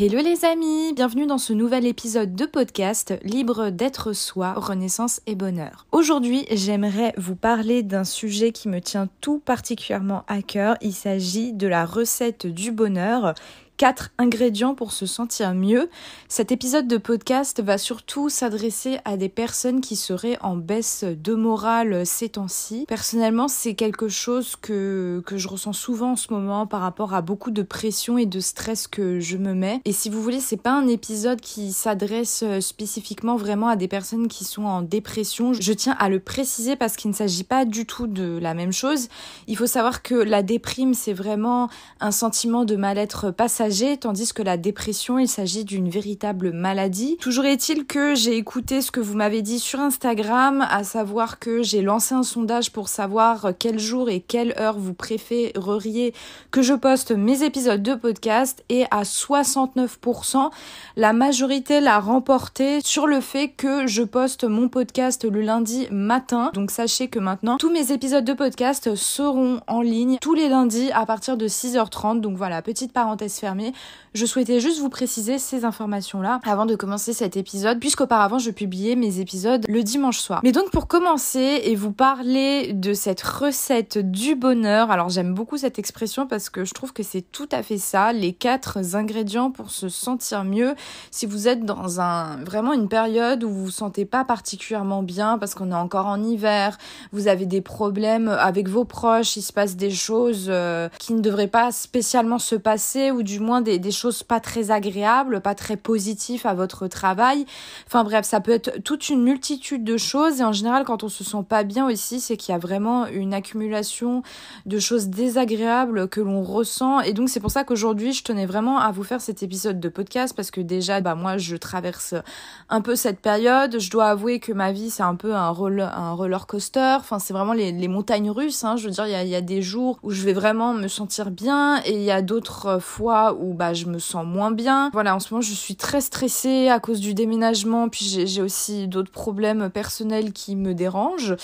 Hello les amis, bienvenue dans ce nouvel épisode de podcast Libre d'être soi, Renaissance et Bonheur. Aujourd'hui j'aimerais vous parler d'un sujet qui me tient tout particulièrement à cœur, il s'agit de la recette du bonheur 4 ingrédients pour se sentir mieux. Cet épisode de podcast va surtout s'adresser à des personnes qui seraient en baisse de morale ces temps-ci. Personnellement, c'est quelque chose que, je ressens souvent en ce moment par rapport à beaucoup de pression et de stress que je me mets. Et si vous voulez, c'est pas un épisode qui s'adresse euh, spécifiquement vraiment à des personnes qui sont en dépression. Je tiens à le préciser parce qu'il ne s'agit pas du tout de la même chose. Il faut savoir que la déprime, c'est vraiment un sentiment de mal-être passager tandis que la dépression, il s'agit d'une véritable maladie. Toujours est-il que j'ai écouté ce que vous m'avez dit sur Instagram, à savoir que j'ai lancé un sondage pour savoir quel jour et quelle heure vous préféreriez que je poste mes épisodes de podcast, et à 69%, la majorité l'a remporté sur le fait que je poste mon podcast le lundi matin. Donc sachez que maintenant, tous mes épisodes de podcast seront en ligne tous les lundis à partir de 6h30. Donc voilà, petite parenthèse fermée mais Je souhaitais juste vous préciser ces informations-là avant de commencer cet épisode, puisqu'auparavant je publiais mes épisodes le dimanche soir. Mais donc pour commencer et vous parler de cette recette du bonheur, alors j'aime beaucoup cette expression parce que je trouve que c'est tout à fait ça, les quatre ingrédients pour se sentir mieux. Si vous êtes dans un vraiment une période où vous vous sentez pas particulièrement bien parce qu'on est encore en hiver, vous avez des problèmes avec vos proches, il se passe des choses euh, qui ne devraient pas spécialement se passer ou du moins des, choses pas très agréables, pas très positives à votre travail. Enfin bref, ça peut être toute une multitude de choses et en général quand on se sent pas bien aussi, c'est qu'il y a vraiment une accumulation de choses désagréables que l'on ressent et donc c'est pour ça qu'aujourd'hui je tenais vraiment à vous faire cet épisode de podcast parce que déjà bah moi je traverse un peu cette période, je dois avouer que ma vie c'est un peu un roller, coaster, enfin c'est vraiment les, montagnes russes, hein. je veux dire il y y a des jours où je vais vraiment me sentir bien et il y a d'autres fois où bah, je me sens moins bien. Voilà, en ce moment, je suis très stressée à cause du déménagement, puis j'ai aussi d'autres problèmes personnels qui me dérangent.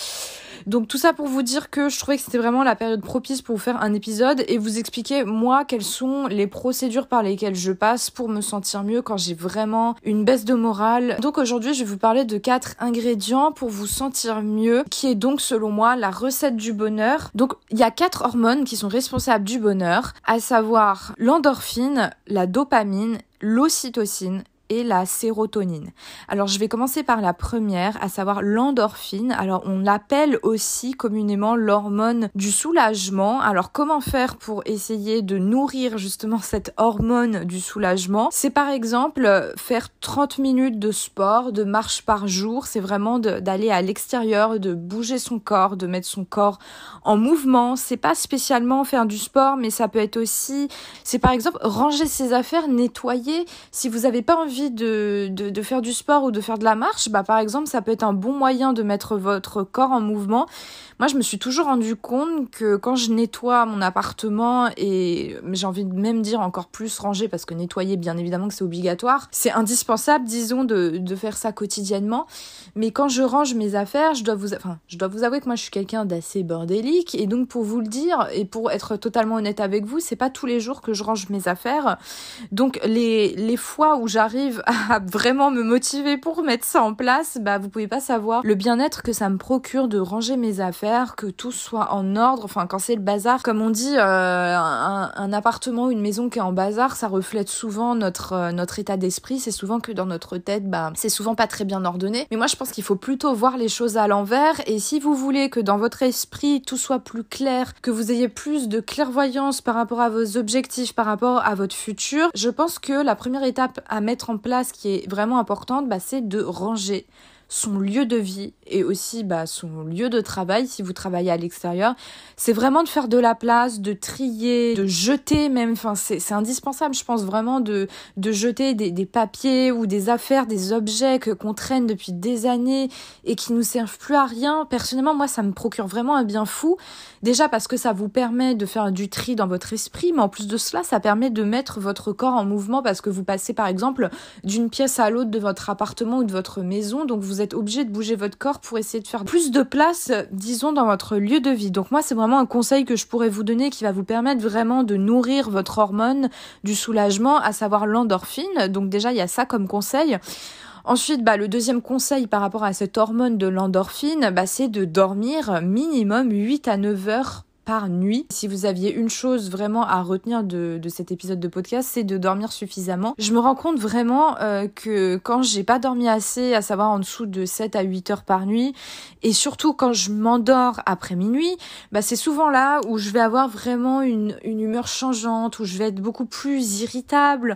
Donc tout ça pour vous dire que je trouvais que c'était vraiment la période propice pour vous faire un épisode et vous expliquer moi quelles sont les procédures par lesquelles je passe pour me sentir mieux quand j'ai vraiment une baisse de morale. Donc aujourd'hui je vais vous parler de quatre ingrédients pour vous sentir mieux qui est donc selon moi la recette du bonheur. Donc il y a quatre hormones qui sont responsables du bonheur, à savoir l'endorphine, la dopamine, l'ocytocine et la sérotonine. Alors je vais commencer par la première, à savoir l'endorphine. Alors on l'appelle aussi communément l'hormone du soulagement. Alors comment faire pour essayer de nourrir justement cette hormone du soulagement C'est par exemple euh, faire 30 minutes de sport, de marche par jour. C'est vraiment d'aller à l'extérieur, de bouger son corps, de mettre son corps en mouvement. C'est pas spécialement faire du sport, mais ça peut être aussi, c'est par exemple ranger ses affaires, nettoyer. Si vous n'avez pas envie de, de, de, faire du sport ou de faire de la marche, bah, par exemple, ça peut être un bon moyen de mettre votre corps en mouvement. Moi, je me suis toujours rendu compte que quand je nettoie mon appartement et j'ai envie de même dire encore plus ranger parce que nettoyer, bien évidemment que c'est obligatoire, c'est indispensable, disons, de, de faire ça quotidiennement. Mais quand je range mes affaires, je dois vous, enfin, je dois vous avouer que moi, je suis quelqu'un d'assez bordélique et donc pour vous le dire et pour être totalement honnête avec vous, c'est pas tous les jours que je range mes affaires. Donc les, les fois où j'arrive à vraiment me motiver pour mettre ça en place, bah vous pouvez pas savoir le bien-être que ça me procure de ranger mes affaires, que tout soit en ordre. Enfin, quand c'est le bazar, comme on dit, euh, un, appartement ou une maison qui est en bazar, ça reflète souvent notre euh, notre état d'esprit. C'est souvent que dans notre tête, bah c'est souvent pas très bien ordonné. Mais moi, je pense qu'il faut plutôt voir les choses à l'envers. Et si vous voulez que dans votre esprit tout soit plus clair, que vous ayez plus de clairvoyance par rapport à vos objectifs, par rapport à votre futur, je pense que la première étape à mettre en place qui est vraiment importante, bah, c'est de ranger son lieu de vie et aussi bah, son lieu de travail si vous travaillez à l'extérieur. C'est vraiment de faire de la place, de trier, de jeter même. Enfin, c'est indispensable, je pense vraiment, de, de jeter des, des papiers ou des affaires, des objets qu'on traîne depuis des années et qui nous servent plus à rien. Personnellement, moi, ça me procure vraiment un bien fou. Déjà parce que ça vous permet de faire du tri dans votre esprit, mais en plus de cela, ça permet de mettre votre corps en mouvement parce que vous passez par exemple d'une pièce à l'autre de votre appartement ou de votre maison. Donc vous vous êtes obligé de bouger votre corps pour essayer de faire plus de place, disons, dans votre lieu de vie. Donc moi, c'est vraiment un conseil que je pourrais vous donner qui va vous permettre vraiment de nourrir votre hormone du soulagement, à savoir l'endorphine. Donc déjà, il y a ça comme conseil. Ensuite, bah, le deuxième conseil par rapport à cette hormone de l'endorphine, bah, c'est de dormir minimum 8 à 9 heures nuit. Si vous aviez une chose vraiment à retenir de, cet épisode de podcast, c'est de dormir suffisamment. Je me rends compte vraiment euh, que quand j'ai pas dormi assez, à savoir en dessous de 7 à 8 heures par nuit, et surtout quand je m'endors après minuit, bah c'est souvent là où je vais avoir vraiment une, humeur changeante, où je vais être beaucoup plus irritable,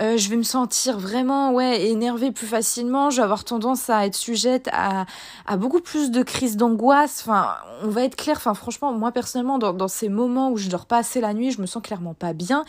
euh, je vais me sentir vraiment ouais énervée plus facilement, je vais avoir tendance à être sujette à, beaucoup plus de crises d'angoisse. Enfin, on va être clair. Enfin, franchement, moi personnellement dans, ces moments où je dors pas assez la nuit, je me sens clairement pas bien.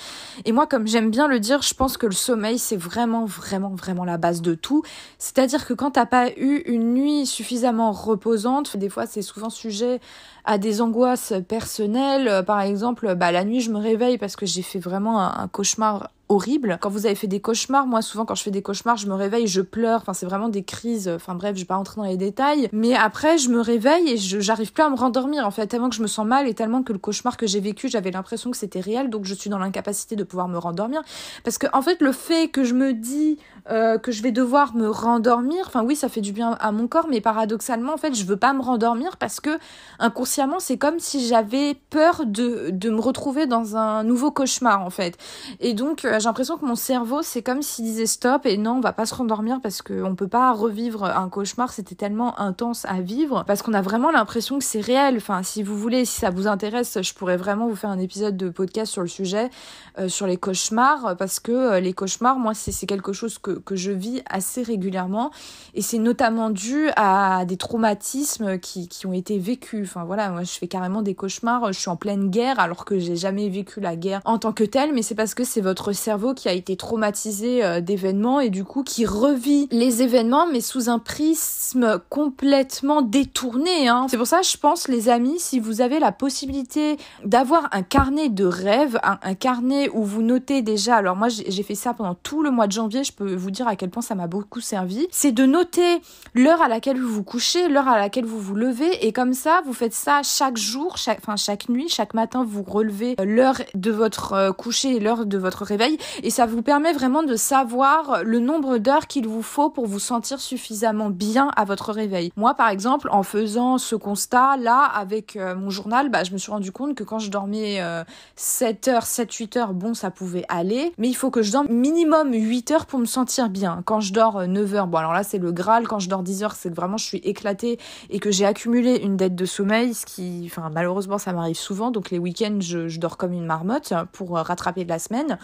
Et moi, comme j'aime bien le dire, je pense que le sommeil, c'est vraiment, vraiment, vraiment la base de tout. C'est-à-dire que quand t'as pas eu une nuit suffisamment reposante, des fois c'est souvent sujet à des angoisses personnelles. Par exemple, bah, la nuit, je me réveille parce que j'ai fait vraiment un cauchemar horrible. Quand vous avez fait des cauchemars, moi souvent quand je fais des cauchemars, je me réveille, je pleure, enfin c'est vraiment des crises, enfin bref, je vais pas rentrer dans les détails, mais après je me réveille et j'arrive plus à me rendormir en fait, tellement que je me sens mal et tellement que le cauchemar que j'ai vécu, j'avais l'impression que c'était réel, donc je suis dans l'incapacité de pouvoir me rendormir parce que en fait le fait que je me dis euh, que je vais devoir me rendormir, enfin oui, ça fait du bien à mon corps, mais paradoxalement en fait, je veux pas me rendormir parce que inconsciemment, c'est comme si j'avais peur de de me retrouver dans un nouveau cauchemar en fait. Et donc euh, euh, j'ai l'impression que mon cerveau, c'est comme s'il disait stop et non, on va pas se rendormir parce qu'on peut pas revivre un cauchemar, c'était tellement intense à vivre, parce qu'on a vraiment l'impression que c'est réel. Enfin, si vous voulez, si ça vous intéresse, je pourrais vraiment vous faire un épisode de podcast sur le sujet, euh, sur les cauchemars, parce que euh, les cauchemars, moi, c'est quelque chose que, que je vis assez régulièrement, et c'est notamment dû à des traumatismes qui, qui ont été vécus. Enfin voilà, moi, je fais carrément des cauchemars, je suis en pleine guerre, alors que j'ai jamais vécu la guerre en tant que telle, mais c'est parce que c'est votre cerveau qui a été traumatisé euh, d'événements et du coup qui revit les événements mais sous un prisme complètement détourné. Hein. C'est pour ça, je pense, les amis, si vous avez la possibilité d'avoir un carnet de rêves, un, carnet où vous notez déjà, alors moi j'ai fait ça pendant tout le mois de janvier, je peux vous dire à quel point ça m'a beaucoup servi, c'est de noter l'heure à laquelle vous vous couchez, l'heure à laquelle vous vous levez et comme ça, vous faites ça chaque jour, enfin chaque nuit, chaque matin, vous relevez euh, l'heure de votre euh, coucher et l'heure de votre réveil et ça vous permet vraiment de savoir le nombre d'heures qu'il vous faut pour vous sentir suffisamment bien à votre réveil. Moi, par exemple, en faisant ce constat là avec euh, mon journal, bah, je me suis rendu compte que quand je dormais 7 euh, heures, 7, 8 heures, bon, ça pouvait aller, mais il faut que je dorme minimum 8 heures pour me sentir bien. Quand je dors 9 euh, heures, bon, alors là, c'est le Graal. Quand je dors 10 heures, c'est que vraiment je suis éclatée et que j'ai accumulé une dette de sommeil, ce qui, enfin, malheureusement, ça m'arrive souvent. Donc, les week-ends, je dors comme une marmotte pour rattraper de la semaine.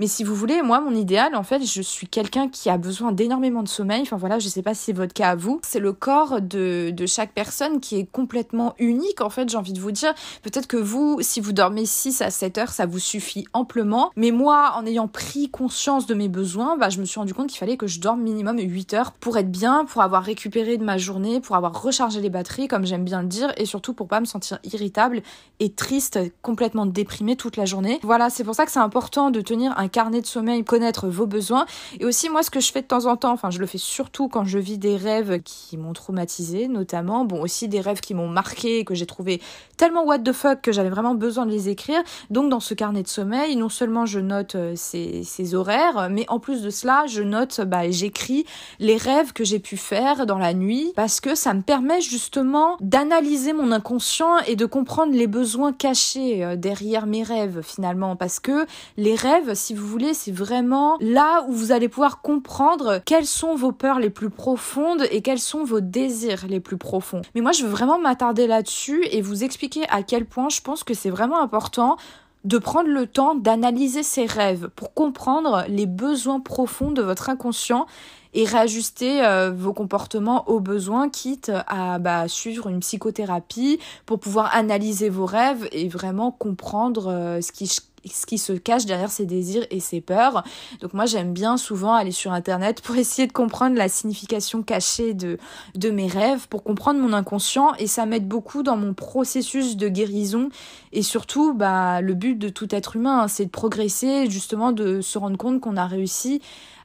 Mais si vous voulez, moi, mon idéal, en fait, je suis quelqu'un qui a besoin d'énormément de sommeil. Enfin voilà, je sais pas si c'est votre cas à vous. C'est le corps de, chaque personne qui est complètement unique, en fait, j'ai envie de vous dire. Peut-être que vous, si vous dormez 6 à 7 heures, ça vous suffit amplement. Mais moi, en ayant pris conscience de mes besoins, bah, je me suis rendu compte qu'il fallait que je dorme minimum 8 heures pour être bien, pour avoir récupéré de ma journée, pour avoir rechargé les batteries, comme j'aime bien le dire, et surtout pour pas me sentir irritable et triste, complètement déprimée toute la journée. Voilà, c'est pour ça que c'est important de tenir un un carnet de sommeil, connaître vos besoins. Et aussi, moi, ce que je fais de temps en temps, enfin, je le fais surtout quand je vis des rêves qui m'ont traumatisé, notamment, bon, aussi des rêves qui m'ont marqué, que j'ai trouvé tellement what the fuck que j'avais vraiment besoin de les écrire. Donc, dans ce carnet de sommeil, non seulement je note euh, ces, ces horaires, mais en plus de cela, je note, bah, j'écris les rêves que j'ai pu faire dans la nuit, parce que ça me permet justement d'analyser mon inconscient et de comprendre les besoins cachés euh, derrière mes rêves, finalement, parce que les rêves, si vous voulez, c'est vraiment là où vous allez pouvoir comprendre quelles sont vos peurs les plus profondes et quels sont vos désirs les plus profonds. Mais moi, je veux vraiment m'attarder là-dessus et vous expliquer à quel point je pense que c'est vraiment important de prendre le temps d'analyser ses rêves pour comprendre les besoins profonds de votre inconscient et réajuster euh, vos comportements aux besoins, quitte à bah, suivre une psychothérapie pour pouvoir analyser vos rêves et vraiment comprendre euh, ce qui ce qui se cache derrière ses désirs et ses peurs. Donc moi j'aime bien souvent aller sur internet pour essayer de comprendre la signification cachée de, de mes rêves, pour comprendre mon inconscient et ça m'aide beaucoup dans mon processus de guérison et surtout bah, le but de tout être humain hein, c'est de progresser justement de se rendre compte qu'on a réussi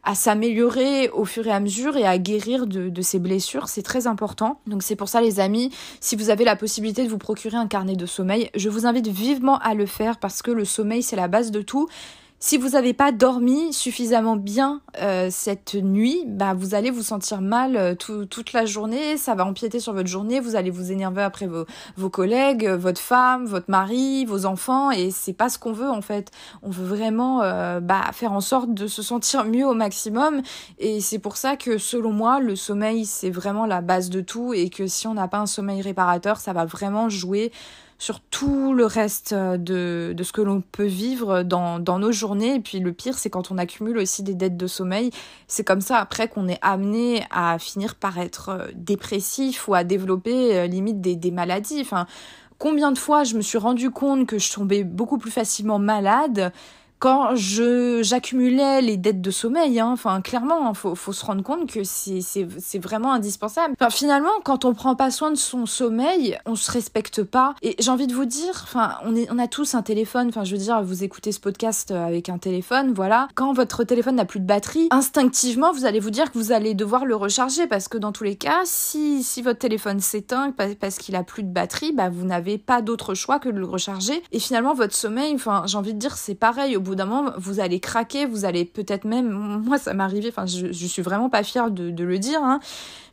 à s'améliorer au fur et à mesure et à guérir de, de ses blessures. C'est très important. Donc c'est pour ça les amis, si vous avez la possibilité de vous procurer un carnet de sommeil, je vous invite vivement à le faire parce que le sommeil c'est la base de tout si vous n'avez pas dormi suffisamment bien euh, cette nuit, bah, vous allez vous sentir mal euh, toute la journée, ça va empiéter sur votre journée, vous allez vous énerver après vos, collègues, euh, votre femme, votre mari, vos enfants, et c'est pas ce qu'on veut en fait. On veut vraiment bah, faire en sorte de se sentir mieux au maximum, et c'est pour ça que selon moi, le sommeil c'est vraiment la base de tout, et que si on n'a pas un sommeil réparateur, ça va vraiment jouer sur tout le reste euh, de, de ce que l'on peut vivre dans, dans, nos journées. Et puis le pire, c'est quand on accumule aussi des dettes de sommeil. C'est comme ça après qu'on est amené à finir par être euh, dépressif ou à développer euh, limite des, des maladies. Enfin, combien de fois je me suis rendu compte que je tombais beaucoup plus facilement malade quand je j'accumulais les dettes de sommeil, hein, enfin clairement, hein, faut faut se rendre compte que c'est c'est vraiment indispensable. Enfin finalement, quand on prend pas soin de son sommeil, on se respecte pas. Et j'ai envie de vous dire, enfin on est on a tous un téléphone. Enfin je veux dire, vous écoutez ce podcast euh, avec un téléphone, voilà. Quand votre téléphone n'a plus de batterie, instinctivement vous allez vous dire que vous allez devoir le recharger parce que dans tous les cas, si si votre téléphone s'éteint parce qu'il a plus de batterie, bah vous n'avez pas d'autre choix que de le recharger. Et finalement votre sommeil, enfin j'ai envie de dire c'est pareil. Au bout d'un moment, vous allez craquer, vous allez peut-être même, moi ça m'est arrivé, enfin je, suis vraiment pas fière de, le dire, hein,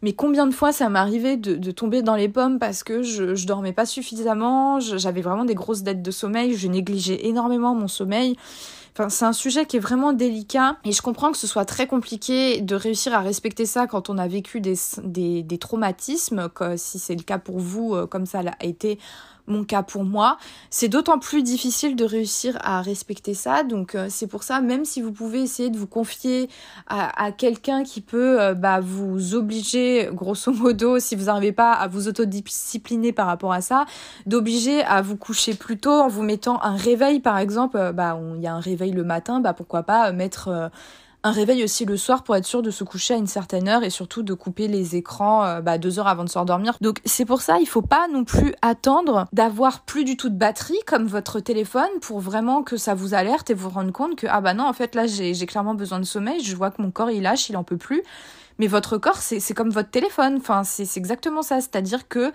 mais combien de fois ça m'est arrivé de, tomber dans les pommes parce que je, je dormais pas suffisamment, j'avais vraiment des grosses dettes de sommeil, je négligeais énormément mon sommeil. Enfin, c'est un sujet qui est vraiment délicat et je comprends que ce soit très compliqué de réussir à respecter ça quand on a vécu des, des, des traumatismes, si c'est le cas pour vous, euh, comme ça a été mon cas pour moi, c'est d'autant plus difficile de réussir à respecter ça. Donc euh, c'est pour ça, même si vous pouvez essayer de vous confier à, à quelqu'un qui peut euh, bah, vous obliger, grosso modo, si vous n'arrivez pas à vous autodiscipliner par rapport à ça, d'obliger à vous coucher plus tôt en vous mettant un réveil, par exemple, euh, bah il y a un réveil le matin, bah pourquoi pas mettre un réveil aussi le soir pour être sûr de se coucher à une certaine heure et surtout de couper les écrans euh, bah, deux heures avant de s'endormir. Donc c'est pour ça, il faut pas non plus attendre d'avoir plus du tout de batterie comme votre téléphone pour vraiment que ça vous alerte et vous rende compte que ah bah non en fait là j'ai clairement besoin de sommeil, je vois que mon corps il lâche, il en peut plus. Mais votre corps, c'est comme votre téléphone. Enfin, c'est exactement ça. C'est-à-dire que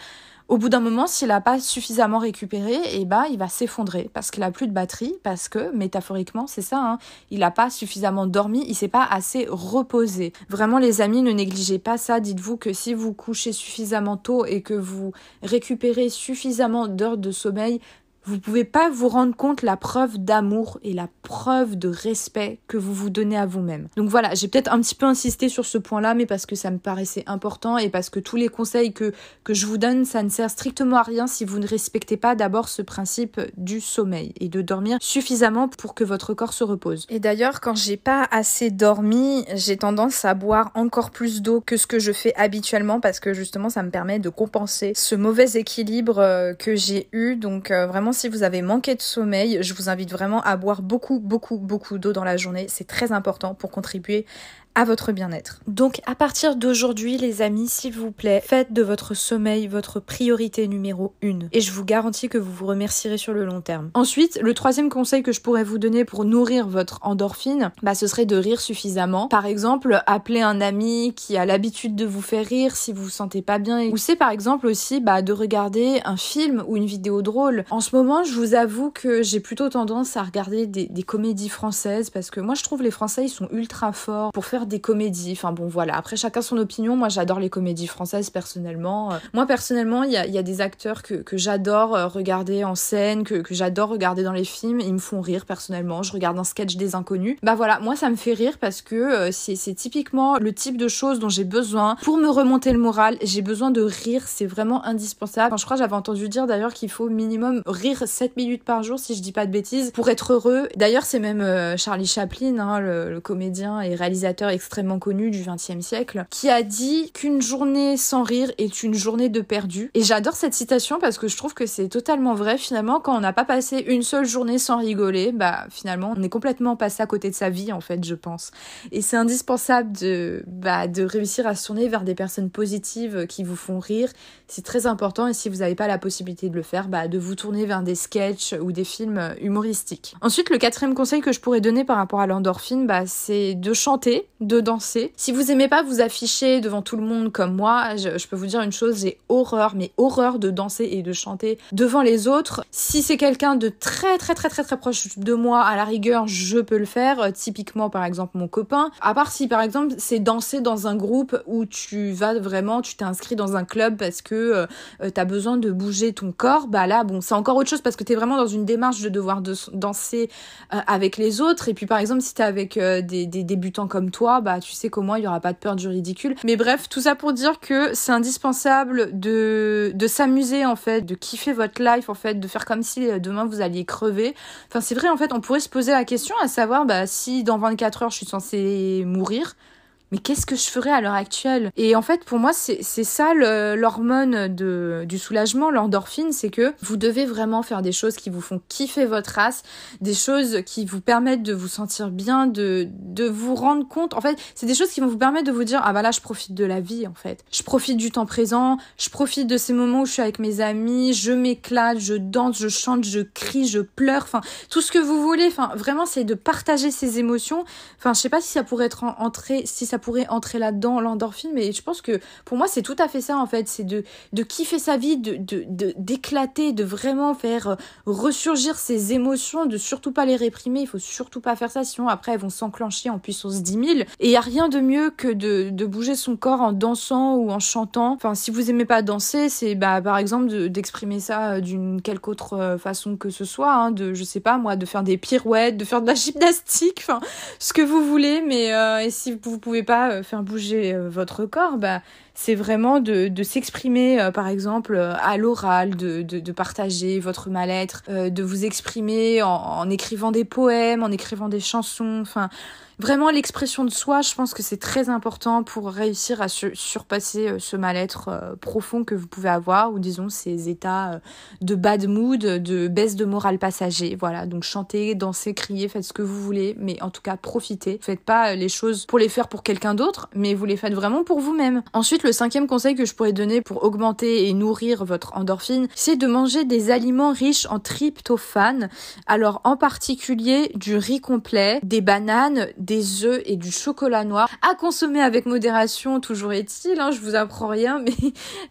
au bout d'un moment, s'il n'a pas suffisamment récupéré, et eh ben, il va s'effondrer parce qu'il n'a plus de batterie, parce que, métaphoriquement, c'est ça, hein, il n'a pas suffisamment dormi, il s'est pas assez reposé. Vraiment, les amis, ne négligez pas ça. Dites-vous que si vous couchez suffisamment tôt et que vous récupérez suffisamment d'heures de sommeil, vous pouvez pas vous rendre compte la preuve d'amour et la preuve de respect que vous vous donnez à vous-même. Donc voilà, j'ai peut-être un petit peu insisté sur ce point-là, mais parce que ça me paraissait important et parce que tous les conseils que, que je vous donne, ça ne sert strictement à rien si vous ne respectez pas d'abord ce principe du sommeil et de dormir suffisamment pour que votre corps se repose. Et d'ailleurs, quand j'ai pas assez dormi, j'ai tendance à boire encore plus d'eau que ce que je fais habituellement parce que justement ça me permet de compenser ce mauvais équilibre euh, que j'ai eu. Donc euh, vraiment si vous avez manqué de sommeil, je vous invite vraiment à boire beaucoup, beaucoup, beaucoup d'eau dans la journée. C'est très important pour contribuer à votre bien-être. Donc à partir d'aujourd'hui les amis, s'il vous plaît, faites de votre sommeil votre priorité numéro une. Et je vous garantis que vous vous remercierez sur le long terme. Ensuite, le troisième conseil que je pourrais vous donner pour nourrir votre endorphine, bah ce serait de rire suffisamment. Par exemple, appeler un ami qui a l'habitude de vous faire rire si vous vous sentez pas bien. Ou c'est par exemple aussi bah, de regarder un film ou une vidéo drôle. En ce moment, je vous avoue que j'ai plutôt tendance à regarder des, des comédies françaises parce que moi je trouve les Français ils sont ultra forts pour faire des comédies. Enfin bon, voilà. Après, chacun son opinion. Moi, j'adore les comédies françaises personnellement. Euh, moi, personnellement, il y a, des acteurs que, j'adore euh, regarder en scène, que, j'adore regarder dans les films. Ils me font rire personnellement. Je regarde un sketch des inconnus. Bah voilà, moi, ça me fait rire parce que euh, c'est typiquement le type de choses dont j'ai besoin pour me remonter le moral. J'ai besoin de rire. C'est vraiment indispensable. je crois j'avais entendu dire d'ailleurs qu'il faut minimum rire 7 minutes par jour, si je dis pas de bêtises, pour être heureux. D'ailleurs, c'est même Charlie Chaplin, hein, le comédien et réalisateur extrêmement connu du XXe siècle, qui a dit qu'une journée sans rire est une journée de perdu. Et j'adore cette citation parce que je trouve que c'est totalement vrai finalement quand on n'a pas passé une seule journée sans rigoler, bah finalement on est complètement passé à côté de sa vie en fait, je pense. Et c'est indispensable de bah, de réussir à se tourner vers des personnes positives qui vous font rire. C'est très important et si vous n'avez pas la possibilité de le faire, bah de vous tourner vers des sketchs ou des films humoristiques. Ensuite, le quatrième conseil que je pourrais donner par rapport à l'endorphine, bah c'est de chanter, de danser. Si vous aimez pas vous afficher devant tout le monde comme moi, je, peux vous dire une chose, j'ai horreur, mais horreur de danser et de chanter devant les autres. Si c'est quelqu'un de très très très très très proche de moi, à la rigueur, je peux le faire. Euh, typiquement, par exemple, mon copain. À part si, par exemple, c'est danser dans un groupe où tu vas vraiment, tu t'es inscrit dans un club parce que tu euh, euh, t'as besoin de bouger ton corps, bah là, bon, c'est encore autre chose parce que t'es vraiment dans une démarche de devoir de danser avec les autres. Et puis, par exemple, si t'es avec des débutants comme toi, bah, tu sais qu'au moins il y aura pas de peur du ridicule. Mais bref, tout ça pour dire que c'est indispensable de, de s'amuser en fait, de kiffer votre life en fait, de faire comme si euh, demain vous alliez crever. Enfin c'est vrai en fait, on pourrait se poser la question à savoir bah, si dans 24 heures je suis censé mourir, mais qu'est-ce que je ferais à l'heure actuelle Et en fait, pour moi, c'est ça l'hormone du soulagement, l'endorphine, c'est que vous devez vraiment faire des choses qui vous font kiffer votre race, des choses qui vous permettent de vous sentir bien, de, de vous rendre compte. En fait, c'est des choses qui vont vous permettre de vous dire, ah bah là, je profite de la vie, en fait. Je profite du temps présent, je profite de ces moments où je suis avec mes amis, je m'éclate, je danse, je chante, je crie, je pleure, enfin, tout ce que vous voulez. Enfin, vraiment, c'est de partager ces émotions. Enfin, je sais pas si ça pourrait être entré, si ça pourrait entrer là-dedans, l'endorphine. Mais je pense que pour moi, c'est tout à fait ça, en fait. C'est de, de kiffer sa vie, de, d'éclater, de, vraiment faire euh, ressurgir ses émotions, de surtout pas les réprimer. Il faut surtout pas faire ça, sinon après, elles vont s'enclencher en puissance 10 000. Et il n'y a rien de mieux que de, de bouger son corps en dansant ou en chantant. Enfin, si vous aimez pas danser, c'est bah, par exemple d'exprimer ça euh, d'une quelque autre euh, façon que ce soit. Hein, de, je sais pas moi, de faire des pirouettes, de faire de la gymnastique, enfin, ce que vous voulez. Mais si vous pouvez pas euh, faire bouger euh, votre corps, bah, c'est vraiment de, de s'exprimer, euh, par exemple, euh, à l'oral, de, de, partager votre mal-être, euh, de vous exprimer en, écrivant des poèmes, en écrivant des chansons, enfin... Vraiment, l'expression de soi, je pense que c'est très important pour réussir à surpasser ce mal-être profond que vous pouvez avoir, ou disons ces états de bad mood, de baisse de morale passager. Voilà, donc chantez, dansez, criez, faites ce que vous voulez, mais en tout cas, profitez. Faites pas les choses pour les faire pour quelqu'un d'autre, mais vous les faites vraiment pour vous-même. Ensuite, le le cinquième conseil que je pourrais donner pour augmenter et nourrir votre endorphine, c'est de manger des aliments riches en tryptophane. Alors en particulier du riz complet, des bananes, des œufs et du chocolat noir. À consommer avec modération, toujours est-il. Hein, je vous apprends rien, mais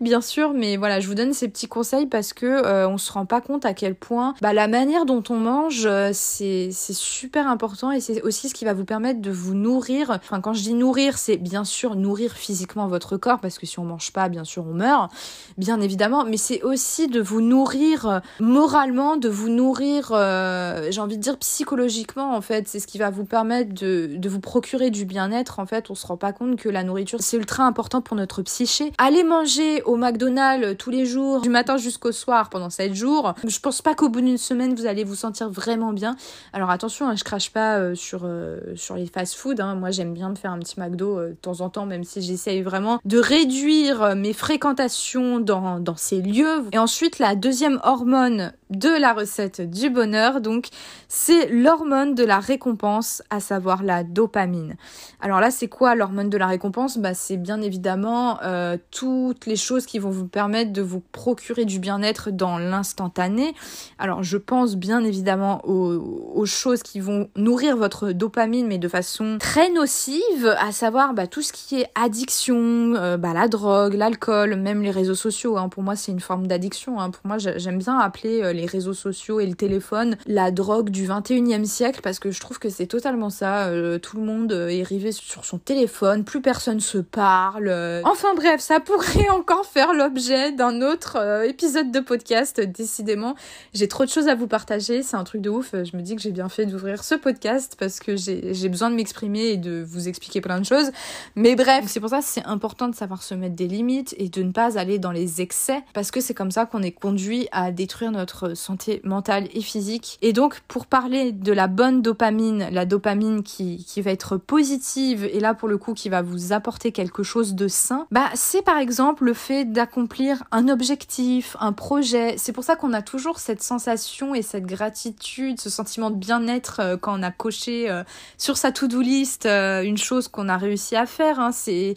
bien sûr. Mais voilà, je vous donne ces petits conseils parce que euh, on se rend pas compte à quel point bah, la manière dont on mange, euh, c'est super important et c'est aussi ce qui va vous permettre de vous nourrir. Enfin, quand je dis nourrir, c'est bien sûr nourrir physiquement votre corps parce que si on mange pas, bien sûr, on meurt, bien évidemment, mais c'est aussi de vous nourrir euh, moralement, de vous nourrir, euh, j'ai envie de dire psychologiquement, en fait. C'est ce qui va vous permettre de, vous procurer du bien-être, en fait. On se rend pas compte que la nourriture, c'est ultra important pour notre psyché. Allez manger au McDonald's euh, tous les jours, du matin jusqu'au soir, pendant 7 jours, je pense pas qu'au bout d'une semaine, vous allez vous sentir vraiment bien. Alors attention, hein, je crache pas sur, sur les fast-food. Hein. Moi, j'aime bien me faire un petit McDo de temps en temps, même si j'essaye vraiment de réduire mes fréquentations dans, ces lieux. Et ensuite, la deuxième hormone de la recette du bonheur, donc, c'est l'hormone de la récompense, à savoir la dopamine. Alors là, c'est quoi l'hormone de la récompense bah, C'est bien évidemment euh, toutes les choses qui vont vous permettre de vous procurer du bien-être dans l'instantané. Alors, je pense bien évidemment aux, choses qui vont nourrir votre dopamine, mais de façon très nocive, à savoir bah, tout ce qui est addiction, euh, bah, la drogue, l'alcool, même les réseaux sociaux. Hein. Pour moi, c'est une forme d'addiction. Hein. Pour moi, j'aime bien appeler euh, les réseaux sociaux et le téléphone la drogue du 21e siècle parce que je trouve que c'est totalement ça. Euh, tout le monde euh, est rivé sur son téléphone, plus personne se parle. Enfin bref, ça pourrait encore faire l'objet d'un autre épisode de podcast, décidément. J'ai trop de choses à vous partager, c'est un truc de ouf. Je me dis que j'ai bien fait d'ouvrir ce podcast parce que j'ai besoin de m'exprimer et de vous expliquer plein de choses. Mais bref, c'est pour ça c'est important de savoir se mettre des limites et de ne pas aller dans les excès parce que c'est comme ça qu'on est conduit à détruire notre santé mentale et physique. Et donc pour parler de la bonne dopamine, la dopamine qui, qui va être positive et là pour le coup qui va vous apporter quelque chose de sain, bah c'est par exemple le fait d'accomplir un objectif, un projet. C'est pour ça qu'on a toujours cette sensation et cette gratitude, ce sentiment de bien-être euh, quand on a coché euh, sur sa to-do list euh, une chose qu'on a réussi à faire. Hein. C'est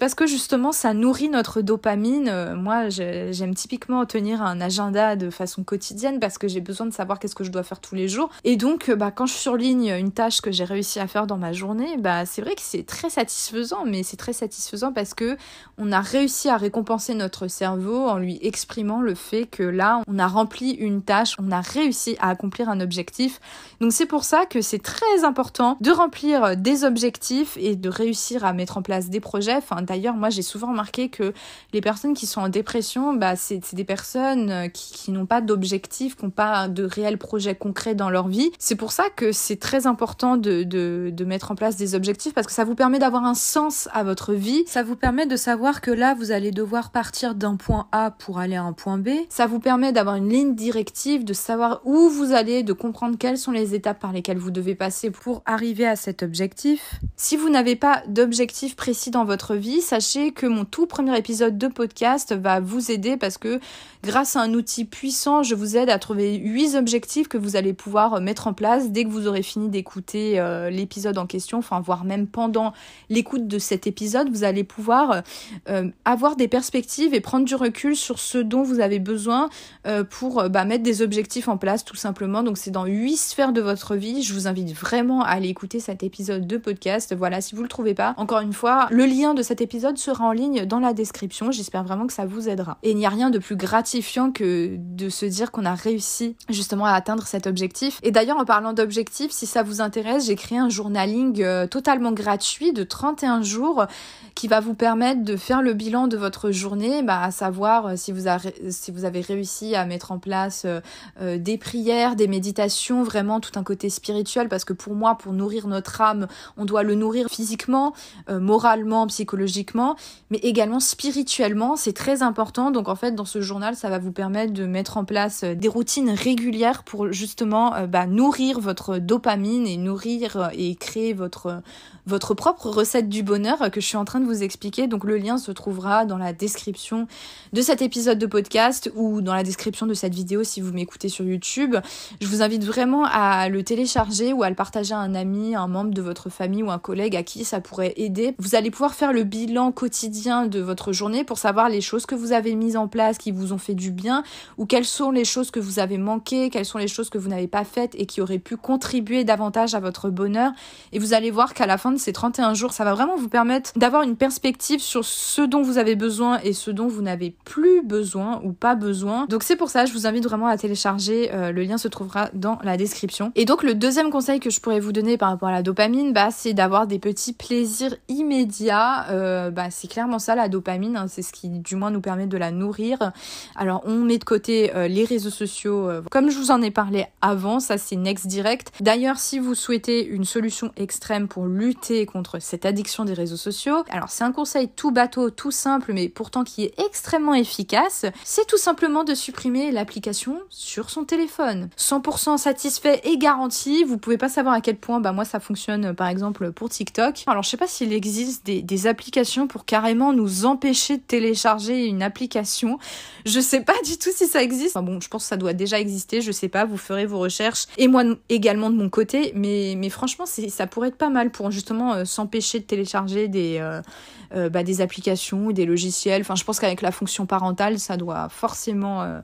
parce que justement ça nourrit notre dopamine. Euh, moi, j'aime typiquement tenir un agenda de façon quotidienne parce que j'ai besoin de savoir qu'est-ce que je dois faire tous les jours. Et donc, euh, bah, quand je surligne une tâche que j'ai réussi à faire dans ma journée, bah, c'est vrai que c'est très satisfaisant, mais c'est très satisfaisant parce que on a réussi à récompenser notre cerveau en lui exprimant le fait que là, on a rempli une tâche, on a réussi à accomplir un objectif. Donc, c'est pour ça que c'est très important de remplir des objectifs et de réussir à mettre en place des projets. Enfin, d'ailleurs, moi, j'ai souvent remarqué que les personnes qui sont en dépression, bah, c'est des personnes euh, qui, n'ont pas d'objectifs, qui n'ont pas de réel projet concret dans leur vie. C'est pour ça que c'est très important de, de, de mettre en place des objectifs parce que ça vous permet d'avoir un sens à votre vie. Ça vous permet de savoir que là, vous allez devoir partir d'un point A pour aller à un point B. Ça vous permet d'avoir une ligne directive, de savoir où vous allez, de comprendre quelles sont les étapes par lesquelles vous devez passer pour arriver à cet objectif. Si vous n'avez pas d'objectif précis dans votre vie, sachez que mon tout premier épisode de podcast va vous aider parce que grâce à un outil puissant, je vous aide à trouver huit objectifs que vous allez pouvoir euh, mettre en place dès que vous aurez fini d'écouter euh, l'épisode en question, enfin voire même pendant l'écoute de cet épisode, vous allez pouvoir euh, avoir des perspectives et prendre du recul sur ce dont vous avez besoin pour bah, mettre des objectifs en place tout simplement. Donc c'est dans huit sphères de votre vie. Je vous invite vraiment à aller écouter cet épisode de podcast. Voilà, si vous le trouvez pas, encore une fois, le lien de cet épisode sera en ligne dans la description. J'espère vraiment que ça vous aidera. Et il n'y a rien de plus gratifiant que de se dire qu'on a réussi justement à atteindre cet objectif. Et d'ailleurs, en parlant d'objectifs, si ça vous intéresse, j'ai créé un journaling euh, totalement gratuit de 31 jours qui va vous permettre de faire le bilan de votre journée, bah, à savoir euh, si vous, si vous avez réussi à mettre en place euh, des prières, des méditations, vraiment tout un côté spirituel, parce que pour moi, pour nourrir notre âme, on doit le nourrir physiquement, moralement, psychologiquement, mais également spirituellement, c'est très important. Donc en fait, dans ce journal, ça va vous permettre de mettre en place euh, des routines régulières pour justement euh, bah, nourrir votre dopamine et nourrir euh, et créer votre, votre propre recette du bonheur que je suis en train de vous expliquer. Donc le lien se trouvera dans la description de cet épisode de podcast ou dans la description de cette vidéo si vous m'écoutez sur YouTube. Je vous invite vraiment à le télécharger ou à le partager à un ami, un membre de votre famille ou un collègue à qui ça pourrait aider. Vous allez pouvoir faire le bilan quotidien quotidien de votre journée pour savoir les choses que vous avez mises en place qui vous ont fait du bien ou quelles sont les choses que vous avez manquées, quelles sont les choses que vous n'avez pas faites et qui auraient pu contribuer davantage à votre bonheur. Et vous allez voir qu'à la fin de ces 31 jours, ça va vraiment vous permettre d'avoir une perspective sur ce dont vous avez besoin et ce dont vous n'avez plus besoin ou pas besoin. Donc c'est pour ça, je vous invite vraiment à télécharger. Euh, le lien se trouvera dans la description. Et donc le deuxième conseil que je pourrais vous donner par rapport à la dopamine, bah, c'est d'avoir des petits plaisirs immédiats. Euh, bah, c'est clairement ça la dopamine, hein, c'est ce qui du moins nous permet de la nourrir. Alors on met de côté euh, les réseaux sociaux, euh, comme je vous en ai parlé avant, ça c'est Next Direct. D'ailleurs si vous souhaitez une solution extrême pour lutter contre cette addiction des réseaux sociaux, alors c'est un conseil tout bateau, tout simple, mais pourtant qui est extrêmement efficace, c'est tout simplement de supprimer l'application sur son téléphone. 100% satisfait et garanti, vous pouvez pas savoir à quel point bah moi ça fonctionne par exemple pour TikTok. Alors je sais pas s'il existe des, des applications pour carrément nous empêcher de télécharger une application. Je sais pas du tout si ça existe. bon, je pense que ça doit déjà exister, je sais pas, vous ferez vos recherches et moi également de mon côté, mais, mais franchement, ça pourrait être pas mal pour justement euh, s'empêcher de télécharger des, euh, euh bah, des applications, des logiciels. Enfin, je pense qu'avec la fonction parentale, ça doit forcément euh,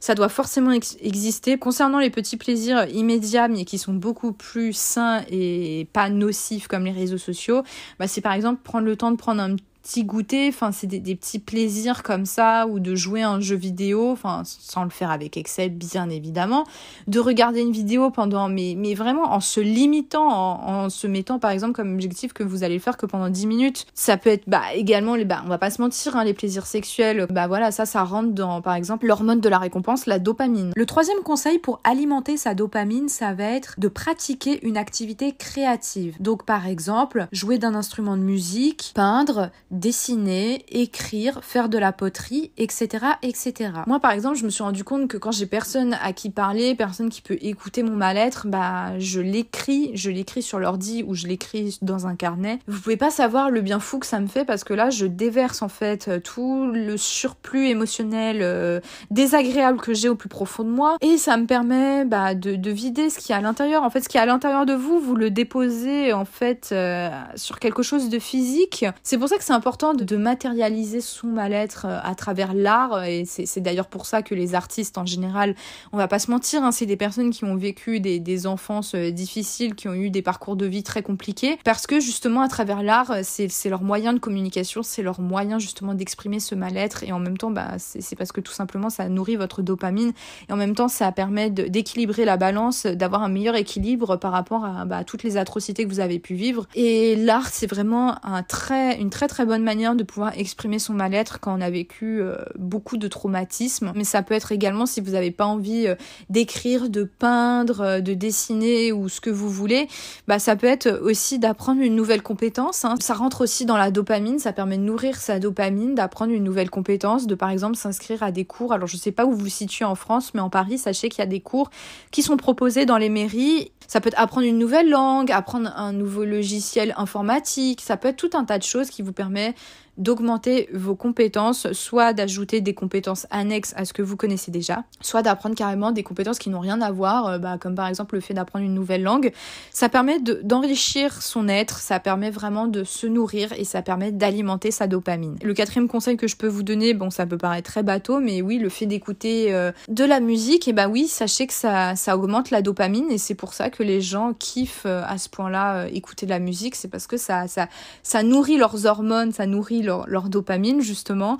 ça doit forcément exister. Concernant les petits plaisirs immédiats, mais qui sont beaucoup plus sains et pas nocifs comme les réseaux sociaux, bah, c'est par exemple prendre le temps de prendre un petits goûter, enfin c'est des, petits plaisirs comme ça, ou de jouer à un jeu vidéo, enfin sans le faire avec Excel bien évidemment, de regarder une vidéo pendant, mais, mais vraiment en se limitant, en, en, se mettant par exemple comme objectif que vous allez le faire que pendant 10 minutes. Ça peut être bah, également, bah, on va pas se mentir, hein, les plaisirs sexuels, euh, bah voilà, ça ça rentre dans par exemple l'hormone de la récompense, la dopamine. Le troisième conseil pour alimenter sa dopamine, ça va être de pratiquer une activité créative. Donc par exemple, jouer d'un instrument de musique, peindre, dessiner, écrire, faire de la poterie, etc., etc. Moi, par exemple, je me suis rendu compte que quand j'ai personne à qui parler, personne qui peut écouter mon mal-être, bah, je l'écris, je l'écris sur l'ordi ou je l'écris dans un carnet. Vous pouvez pas savoir le bien fou que ça me fait parce que là, je déverse en fait euh, tout le surplus émotionnel euh, désagréable que j'ai au plus profond de moi et ça me permet bah, de, de vider ce qui est à l'intérieur. En fait, ce qui est à l'intérieur de vous, vous le déposez en fait euh, sur quelque chose de physique. C'est pour ça que c'est un important de, matérialiser son mal-être euh, à travers l'art, euh, et c'est d'ailleurs pour ça que les artistes en général, on va pas se mentir, hein, c'est des personnes qui ont vécu des, des enfances euh, difficiles, qui ont eu des parcours de vie très compliqués, parce que justement à travers l'art, c'est leur moyen de communication, c'est leur moyen justement d'exprimer ce mal-être, et en même temps, bah, c'est parce que tout simplement ça nourrit votre dopamine, et en même temps ça permet d'équilibrer la balance, d'avoir un meilleur équilibre par rapport bah, à, toutes les atrocités que vous avez pu vivre. Et l'art, c'est vraiment un très, une très très bonne bonne manière de pouvoir exprimer son mal-être quand on a vécu euh, beaucoup de traumatismes. Mais ça peut être également si vous n'avez pas envie euh, d'écrire, de peindre, euh, de dessiner ou ce que vous voulez, bah ça peut être aussi d'apprendre une nouvelle compétence. Hein. Ça rentre aussi dans la dopamine, ça permet de nourrir sa dopamine, d'apprendre une nouvelle compétence, de par exemple s'inscrire à des cours. Alors je sais pas où vous vous situez en France, mais en Paris, sachez qu'il y a des cours qui sont proposés dans les mairies. Ça peut être apprendre une nouvelle langue, apprendre un nouveau logiciel informatique, ça peut être tout un tas de choses qui vous permettent Filme d'augmenter vos compétences, soit d'ajouter des compétences annexes à ce que vous connaissez déjà, soit d'apprendre carrément des compétences qui n'ont rien à voir, euh, bah, comme par exemple le fait d'apprendre une nouvelle langue. Ça permet d'enrichir son être, ça permet vraiment de se nourrir et ça permet d'alimenter sa dopamine. Le quatrième conseil que je peux vous donner, bon ça peut paraître très bateau, mais oui, le fait d'écouter euh, de la musique, et bah oui, sachez que ça, augmente la dopamine et c'est pour ça que les gens kiffent euh, à ce point-là écouter de la musique, c'est parce que ça, ça, ça nourrit leurs hormones, ça nourrit leur, dopamine justement.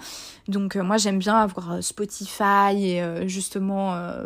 Donc euh, moi j'aime bien avoir euh, Spotify et euh, justement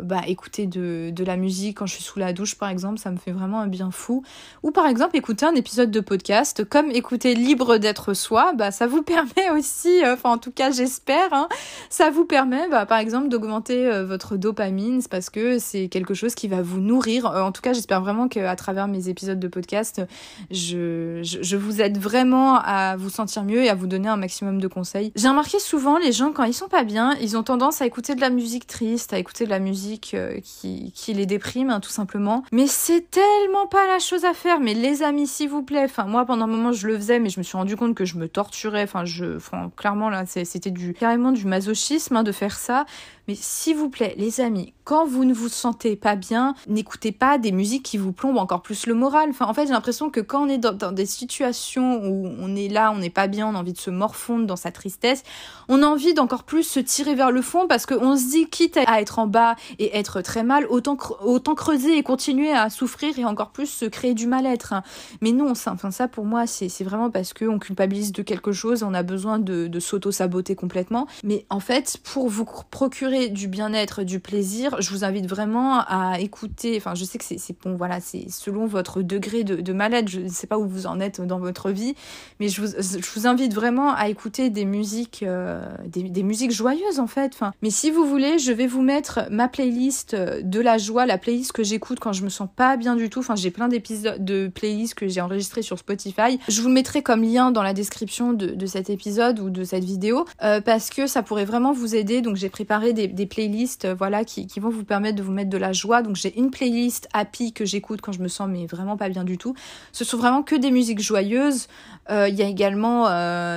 bah, écouter de, la musique quand je suis sous la douche par exemple, ça me fait vraiment un bien fou. Ou par exemple écouter un épisode de podcast, comme écouter Libre d'être soi, bah, ça vous permet aussi, enfin en tout cas j'espère, hein, ça vous permet bah, par exemple d'augmenter votre dopamine parce que c'est quelque chose qui va vous nourrir. en tout cas j'espère vraiment qu'à travers mes épisodes de podcast, je vous aide vraiment à vous sentir mieux et à vous donner un maximum de conseils. J'ai remarqué souvent les gens quand ils sont pas bien, ils ont tendance à écouter de la musique triste, à écouter de la musique euh, qui, les déprime hein, tout simplement. Mais c'est tellement pas la chose à faire. Mais les amis, s'il vous plaît. Enfin moi pendant un moment je le faisais, mais je me suis rendu compte que je me torturais. Enfin je, clairement là c'était du carrément du masochisme hein, de faire ça. Mais s'il vous plaît, les amis, quand vous ne vous sentez pas bien, n'écoutez pas des musiques qui vous plombent encore plus le moral. Enfin, en fait, j'ai l'impression que quand on est dans, dans, des situations où on est là, on n'est pas bien, on a envie de se morphonde dans sa tristesse, on a envie d'encore plus se tirer vers le fond parce qu'on se dit, quitte à être en bas et être très mal, autant, autant creuser et continuer à souffrir et encore plus se créer du mal-être. Hein. Mais non, ça, enfin, ça pour moi, c'est vraiment parce qu'on culpabilise de quelque chose, on a besoin de, de s'auto-saboter complètement. Mais en fait, pour vous procurer du bien-être, du plaisir, je vous invite vraiment à écouter, enfin, je sais que c'est bon, voilà, c'est selon votre degré de, mal-être, je ne sais pas où vous en êtes dans votre vie, mais je vous, je vous invite vraiment à écouter des musiques, euh, des, musiques joyeuses en fait. mais si vous voulez, je vais vous mettre ma playlist euh, de la joie, la playlist que j'écoute quand je me sens pas bien du tout. Enfin, j'ai plein d'épisodes de playlists que j'ai enregistrées sur Spotify. Je vous mettrai comme lien dans la description de, cet épisode ou de cette vidéo euh, parce que ça pourrait vraiment vous aider. Donc j'ai préparé des, playlists, voilà, qui, qui, vont vous permettre de vous mettre de la joie. Donc j'ai une playlist happy que j'écoute quand je me sens mais vraiment pas bien du tout. Ce sont vraiment que des musiques joyeuses. Il y a également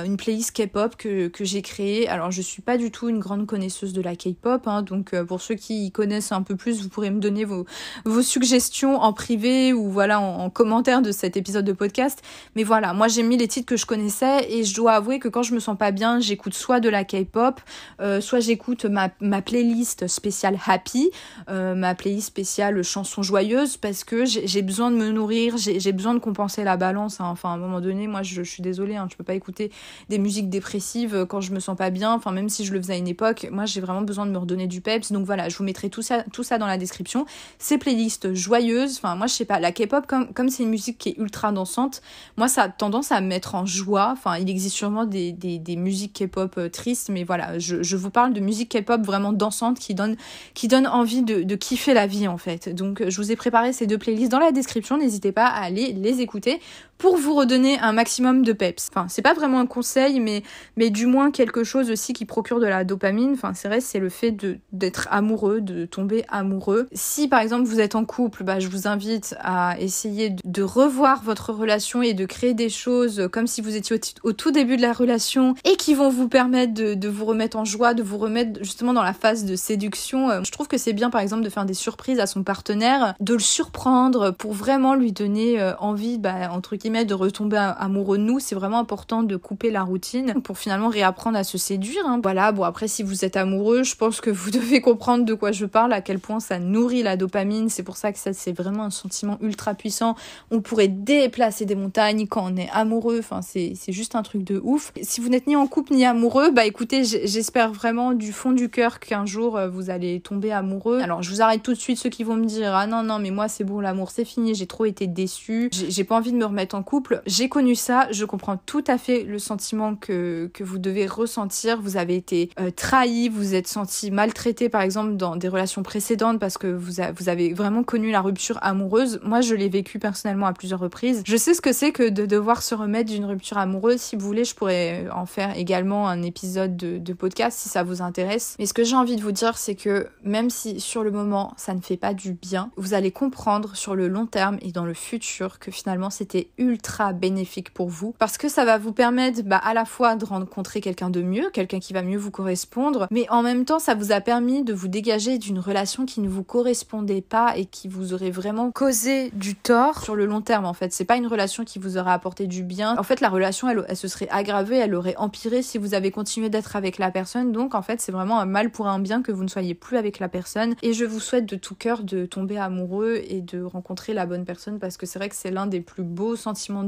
une playlist K-pop que, j'ai créé. Alors je ne suis pas du tout une grande connaisseuse de la K-pop, hein, donc euh, pour ceux qui y connaissent un peu plus, vous pourrez me donner vos, vos suggestions en privé ou voilà en, commentaire de cet épisode de podcast. Mais voilà, moi j'ai mis les titres que je connaissais et je dois avouer que quand je me sens pas bien, j'écoute soit de la K-pop, euh, soit j'écoute ma, playlist spéciale Happy, euh, ma playlist spéciale chansons joyeuses parce que j'ai besoin de me nourrir, j'ai besoin de compenser la balance. Hein. Enfin à un moment donné, moi je, suis désolée, hein, je peux pas écouter des musiques dépressives euh, quand je me sens pas bien. Enfin, même si je le faisais à une époque, moi j'ai vraiment besoin de me redonner du peps. Donc voilà, je vous mettrai tout ça, tout ça dans la description. Ces playlists joyeuses, enfin moi je sais pas, la K-pop comme c'est une musique qui est ultra dansante, moi ça a tendance à me mettre en joie. Enfin, il existe sûrement des, musiques K-pop euh, tristes, mais voilà, je, vous parle de musique K-pop vraiment dansante qui donne qui donne envie de, de kiffer la vie en fait. Donc je vous ai préparé ces deux playlists dans la description. N'hésitez pas à aller les écouter pour vous redonner un maximum de peps. Enfin, c'est pas vraiment un conseil, mais, mais du moins quelque chose aussi qui procure de la dopamine. Enfin, c'est vrai, c'est le fait d'être amoureux, de tomber amoureux. Si par exemple vous êtes en couple, bah, je vous invite à essayer de, revoir votre relation et de créer des choses comme si vous étiez au, tout début de la relation et qui vont vous permettre de, de, vous remettre en joie, de vous remettre justement dans la phase de séduction. Euh, je trouve que c'est bien par exemple de faire des surprises à son partenaire, de le surprendre pour vraiment lui donner euh, envie, bah, entre guillemets, de retomber amoureux de nous, c'est vraiment important de couper la routine pour finalement réapprendre à se séduire. Hein. Voilà, bon après si vous êtes amoureux, je pense que vous devez comprendre de quoi je parle, à quel point ça nourrit la dopamine. C'est pour ça que ça c'est vraiment un sentiment ultra puissant. On pourrait déplacer des montagnes quand on est amoureux. Enfin c'est juste un truc de ouf. Si vous n'êtes ni en couple ni amoureux, bah écoutez, j'espère vraiment du fond du cœur qu'un jour euh, vous allez tomber amoureux. Alors je vous arrête tout de suite ceux qui vont me dire ah non non mais moi c'est bon l'amour c'est fini, j'ai trop été déçue, j'ai pas envie de me remettre en couple. J'ai connu ça, je comprends tout à fait le sentiment que, que vous devez ressentir. Vous avez été euh, trahi, vous êtes senti maltraité par exemple dans des relations précédentes parce que vous, avez vraiment connu la rupture amoureuse. Moi, je l'ai vécu personnellement à plusieurs reprises. Je sais ce que c'est que de devoir se remettre d'une rupture amoureuse. Si vous voulez, je pourrais euh, en faire également un épisode de, de podcast si ça vous intéresse. Mais ce que j'ai envie de vous dire, c'est que même si sur le moment ça ne fait pas du bien, vous allez comprendre sur le long terme et dans le futur que finalement c'était ultra bénéfique pour vous parce que ça va vous permettre bah, à la fois de rencontrer quelqu'un de mieux, quelqu'un qui va mieux vous correspondre, mais en même temps ça vous a permis de vous dégager d'une relation qui ne vous correspondait pas et qui vous aurait vraiment causé du tort sur le long terme en fait. C'est pas une relation qui vous aurait apporté du bien. En fait la relation elle, se serait aggravée, elle aurait empiré si vous avez continué d'être avec la personne. Donc en fait c'est vraiment un mal pour un bien que vous ne soyez plus avec la personne et je vous souhaite de tout cœur de tomber amoureux et de rencontrer la bonne personne parce que c'est vrai que c'est l'un des plus beaux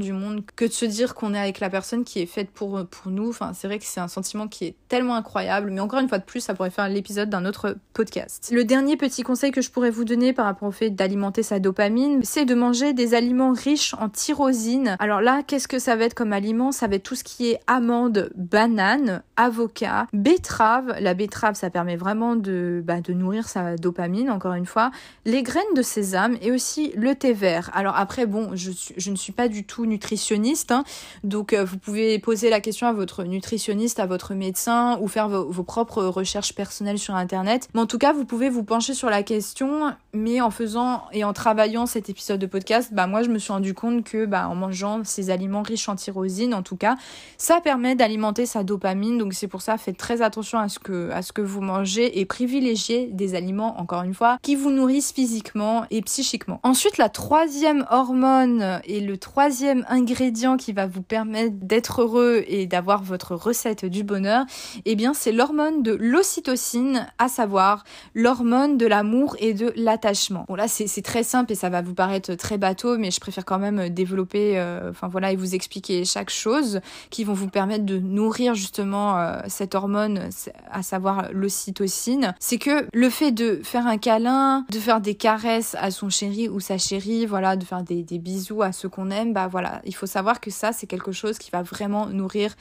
du monde que de se dire qu'on est avec la personne qui est faite pour, pour nous. Enfin, c'est vrai que c'est un sentiment qui est tellement incroyable, mais encore une fois de plus, ça pourrait faire l'épisode d'un autre podcast. Le dernier petit conseil que je pourrais vous donner par rapport au fait d'alimenter sa dopamine, c'est de manger des aliments riches en tyrosine. Alors là, qu'est-ce que ça va être comme aliment Ça va être tout ce qui est amande banane avocat betterave La betterave, ça permet vraiment de, bah, de nourrir sa dopamine, encore une fois. Les graines de sésame et aussi le thé vert. Alors après, bon, je, je ne suis pas du du tout nutritionniste. Hein. Donc euh, vous pouvez poser la question à votre nutritionniste, à votre médecin ou faire vos, propres recherches personnelles sur Internet. Mais en tout cas, vous pouvez vous pencher sur la question, mais en faisant et en travaillant cet épisode de podcast, bah moi je me suis rendu compte que bah, en mangeant ces aliments riches en tyrosine, en tout cas, ça permet d'alimenter sa dopamine. Donc c'est pour ça, faites très attention à ce que, à ce que vous mangez et privilégiez des aliments, encore une fois, qui vous nourrissent physiquement et psychiquement. Ensuite, la troisième hormone et le troisième troisième ingrédient qui va vous permettre d'être heureux et d'avoir votre recette du bonheur, et eh bien c'est l'hormone de l'ocytocine, à savoir l'hormone de l'amour et de l'attachement. Bon là c'est très simple et ça va vous paraître très bateau, mais je préfère quand même développer, euh, enfin voilà, et vous expliquer chaque chose qui vont vous permettre de nourrir justement euh, cette hormone, à savoir l'ocytocine. C'est que le fait de faire un câlin, de faire des caresses à son chéri ou sa chérie, voilà, de faire des, des bisous à ceux qu'on aime, bah, voilà, il faut savoir que ça, c'est quelque chose qui va vraiment nourrir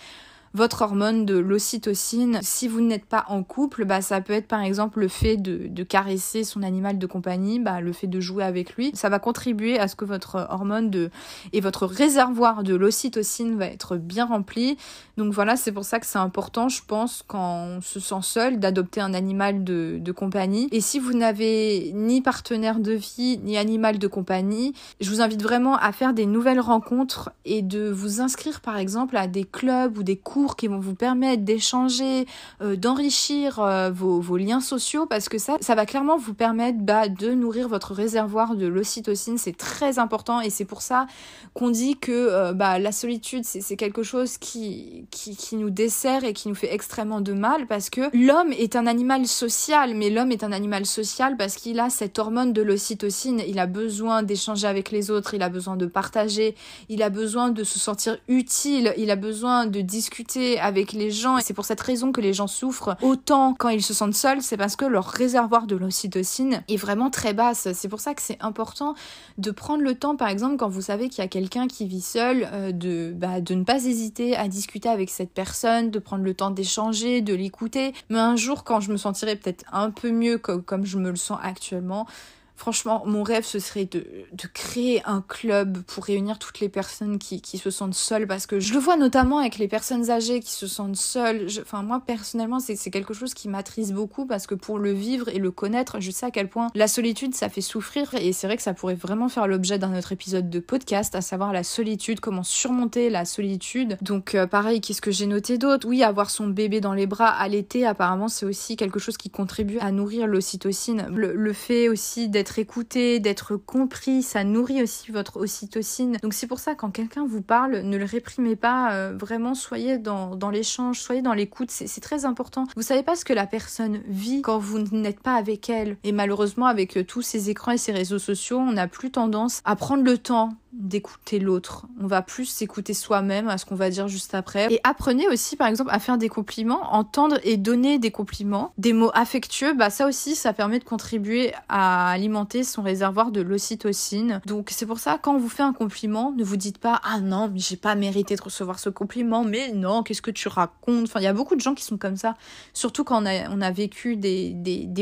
votre hormone de l'ocytocine. Si vous n'êtes pas en couple, bah, ça peut être par exemple le fait de, caresser son animal de compagnie, bah, le fait de jouer avec lui. Ça va contribuer à ce que votre hormone de, et votre réservoir de l'ocytocine va être bien rempli. Donc voilà, c'est pour ça que c'est important, je pense, quand on se sent seul, d'adopter un animal de, de compagnie. Et si vous n'avez ni partenaire de vie, ni animal de compagnie, je vous invite vraiment à faire des nouvelles rencontres et de vous inscrire par exemple à des clubs ou des cours qui vont vous permettre d'échanger, euh, d'enrichir euh, vos, liens sociaux parce que ça, ça va clairement vous permettre bah, de nourrir votre réservoir de l'ocytocine. C'est très important et c'est pour ça qu'on dit que euh, bah, la solitude, c'est quelque chose qui, qui, qui nous dessert et qui nous fait extrêmement de mal parce que l'homme est un animal social, mais l'homme est un animal social parce qu'il a cette hormone de l'ocytocine. Il a besoin d'échanger avec les autres, il a besoin de partager, il a besoin de se sentir utile, il a besoin de discuter avec les gens. Et c'est pour cette raison que les gens souffrent autant quand ils se sentent seuls, c'est parce que leur réservoir de l'ocytocine est vraiment très basse. C'est pour ça que c'est important de prendre le temps, par exemple, quand vous savez qu'il y a quelqu'un qui vit seul, euh, de, bah, de ne pas hésiter à discuter avec cette personne, de prendre le temps d'échanger, de l'écouter. Mais un jour, quand je me sentirai peut-être un peu mieux comme je me le sens actuellement, Franchement, mon rêve, ce serait de, créer un club pour réunir toutes les personnes qui, se sentent seules, parce que je le vois notamment avec les personnes âgées qui se sentent seules. enfin, moi, personnellement, c'est quelque chose qui m'attrise beaucoup, parce que pour le vivre et le connaître, je sais à quel point la solitude, ça fait souffrir, et c'est vrai que ça pourrait vraiment faire l'objet d'un autre épisode de podcast, à savoir la solitude, comment surmonter la solitude. Donc, euh, pareil, qu'est-ce que j'ai noté d'autre Oui, avoir son bébé dans les bras à l'été, apparemment, c'est aussi quelque chose qui contribue à nourrir l'ocytocine. Le, le fait aussi d'être d'être écouté, d'être compris, ça nourrit aussi votre ocytocine. Donc c'est pour ça quand quelqu'un vous parle, ne le réprimez pas, euh, vraiment soyez dans, dans l'échange, soyez dans l'écoute, c'est très important. Vous savez pas ce que la personne vit quand vous n'êtes pas avec elle. Et malheureusement avec euh, tous ces écrans et ces réseaux sociaux, on n'a plus tendance à prendre le temps d'écouter l'autre. On va plus s'écouter soi-même à ce qu'on va dire juste après. Et apprenez aussi, par exemple, à faire des compliments, entendre et donner des compliments, des mots affectueux. Bah, ça aussi, ça permet de contribuer à alimenter son réservoir de l'ocytocine. Donc, c'est pour ça, quand on vous fait un compliment, ne vous dites pas, ah non, j'ai pas mérité de recevoir ce compliment, mais non, qu'est-ce que tu racontes? Enfin, il y a beaucoup de gens qui sont comme ça. Surtout quand on a, vécu des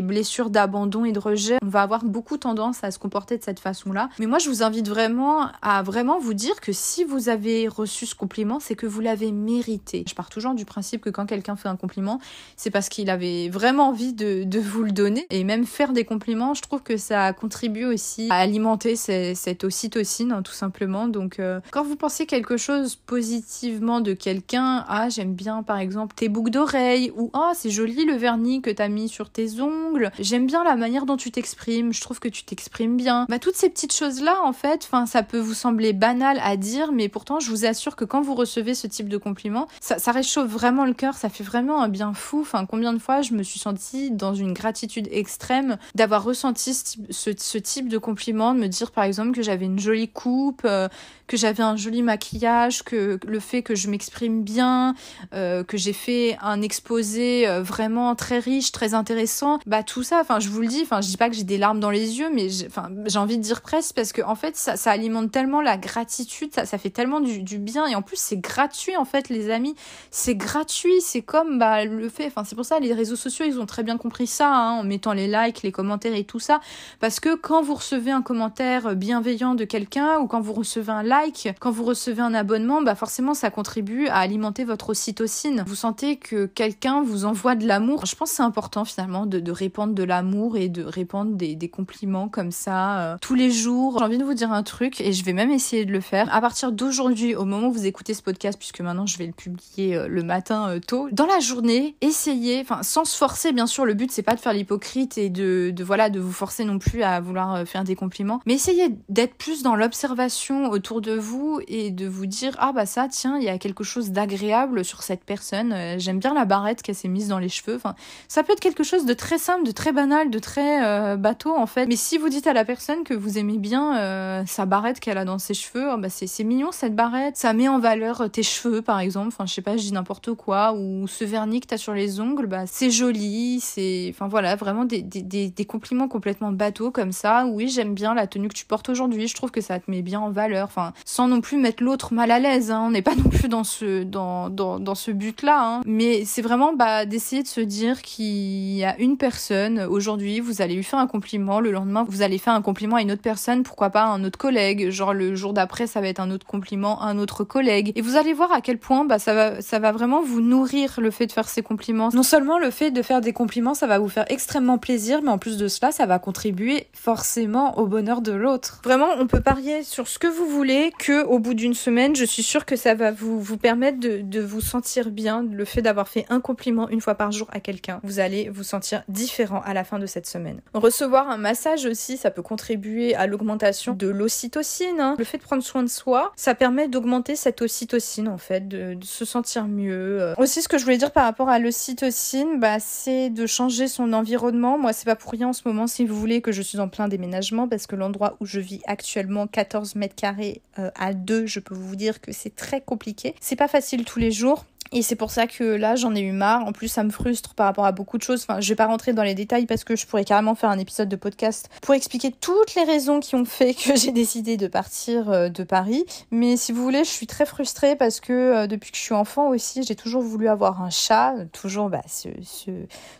blessures d'abandon et de rejet, on va avoir beaucoup tendance à se comporter de cette façon-là. Mais moi, je vous invite vraiment à vraiment vous dire que si vous avez reçu ce compliment, c'est que vous l'avez mérité. Je pars toujours du principe que quand quelqu'un fait un compliment, c'est parce qu'il avait vraiment envie de, vous le donner. Et même faire des compliments, je trouve que ça contribue aussi à alimenter cette ocytocine, hein, tout simplement. Donc euh, quand vous pensez quelque chose positivement de quelqu'un, ah j'aime bien par exemple tes boucles d'oreilles, ou ah c'est joli le vernis que t'as mis sur tes ongles, j'aime bien la manière dont tu t'exprimes, je trouve que tu t'exprimes bien. Bah toutes ces petites choses-là en fait, enfin ça peut vous vous banal à dire, mais pourtant, je vous assure que quand vous recevez ce type de compliment, ça, réchauffe vraiment le cœur, ça fait vraiment un bien fou. Enfin, combien de fois je me suis sentie dans une gratitude extrême d'avoir ressenti ce, ce, type de compliment, de me dire par exemple que j'avais une jolie coupe, euh, que j'avais un joli maquillage, que le fait que je m'exprime bien, euh, que j'ai fait un exposé euh, vraiment très riche, très intéressant. Bah, tout ça, enfin, je vous le dis, enfin, je dis pas que j'ai des larmes dans les yeux, mais j'ai envie de dire presque parce que, en fait, ça, ça alimente la gratitude, ça, ça fait tellement du, bien. Et en plus, c'est gratuit, en fait, les amis. C'est gratuit, c'est comme bah, le fait. Enfin, c'est pour ça, les réseaux sociaux, ils ont très bien compris ça, hein, en mettant les likes, les commentaires et tout ça. Parce que quand vous recevez un commentaire bienveillant de quelqu'un, ou quand vous recevez un like, quand vous recevez un abonnement, bah forcément, ça contribue à alimenter votre ocytocine. Vous sentez que quelqu'un vous envoie de l'amour. Je pense que c'est important, finalement, de, de répandre de l'amour et de répandre des, des compliments comme ça euh, tous les jours. J'ai envie de vous dire un truc et je vais même essayer de le faire. À partir d'aujourd'hui, au moment où vous écoutez ce podcast, puisque maintenant je vais le publier euh, le matin euh, tôt, dans la journée, essayez, enfin sans se forcer bien sûr, le but c'est pas de faire l'hypocrite et de, voilà de vous forcer non plus à vouloir euh, faire des compliments, mais essayez d'être plus dans l'observation autour de vous et de vous dire ah bah ça tiens il y a quelque chose d'agréable sur cette personne, j'aime bien la barrette qu'elle s'est mise dans les cheveux, ça peut être quelque chose de très simple, de très banal, de très bateau en fait, mais si vous dites à la personne que vous aimez bien sa barrette qu'elle a dans ses cheveux, oh, bah, c'est mignon cette barrette, ça met en valeur euh, tes cheveux par exemple, enfin je sais pas, je dis n'importe quoi, ou ce vernis que t'as sur les ongles, bah, c'est joli, c'est... Enfin voilà, vraiment des, des, des, compliments complètement bateaux comme ça, oui j'aime bien la tenue que tu portes aujourd'hui, je trouve que ça te met bien en valeur, enfin sans non plus mettre l'autre mal à l'aise, hein. on n'est pas non plus dans ce, dans, dans, dans ce but-là, hein. mais c'est vraiment bah, d'essayer de se dire qu'il y a une personne, aujourd'hui vous allez lui faire un compliment, le lendemain vous allez faire un compliment à une autre personne, pourquoi pas à un autre collègue, genre le jour d'après, ça va être un autre compliment à un autre collègue. Et vous allez voir à quel point bah, ça, va, ça va vraiment vous nourrir le fait de faire ces compliments. Non seulement le fait de faire des compliments, ça va vous faire extrêmement plaisir, mais en plus de cela, ça va contribuer forcément au bonheur de l'autre. Vraiment, on peut parier sur ce que vous voulez que au bout d'une semaine, je suis sûre que ça va vous, vous permettre de, de vous sentir bien. Le fait d'avoir fait un compliment une fois par jour à quelqu'un, vous allez vous sentir différent à la fin de cette semaine. Recevoir un massage aussi, ça peut contribuer à l'augmentation de l'ocytocine Hein. Le fait de prendre soin de soi, ça permet d'augmenter cette ocytocine en fait, de, se sentir mieux. Euh. Aussi, ce que je voulais dire par rapport à l'ocytocine, bah, c'est de changer son environnement. Moi, c'est pas pour rien en ce moment, si vous voulez, que je suis en plein déménagement parce que l'endroit où je vis actuellement, 14 mètres carrés euh, à 2, je peux vous dire que c'est très compliqué. C'est pas facile tous les jours. Et c'est pour ça que là, j'en ai eu marre. En plus, ça me frustre par rapport à beaucoup de choses. Enfin, je vais pas rentrer dans les détails parce que je pourrais carrément faire un épisode de podcast pour expliquer toutes les raisons qui ont fait que j'ai décidé de partir euh, de Paris. Mais si vous voulez, je suis très frustrée parce que euh, depuis que je suis enfant aussi, j'ai toujours voulu avoir un chat. Toujours, bah, ce,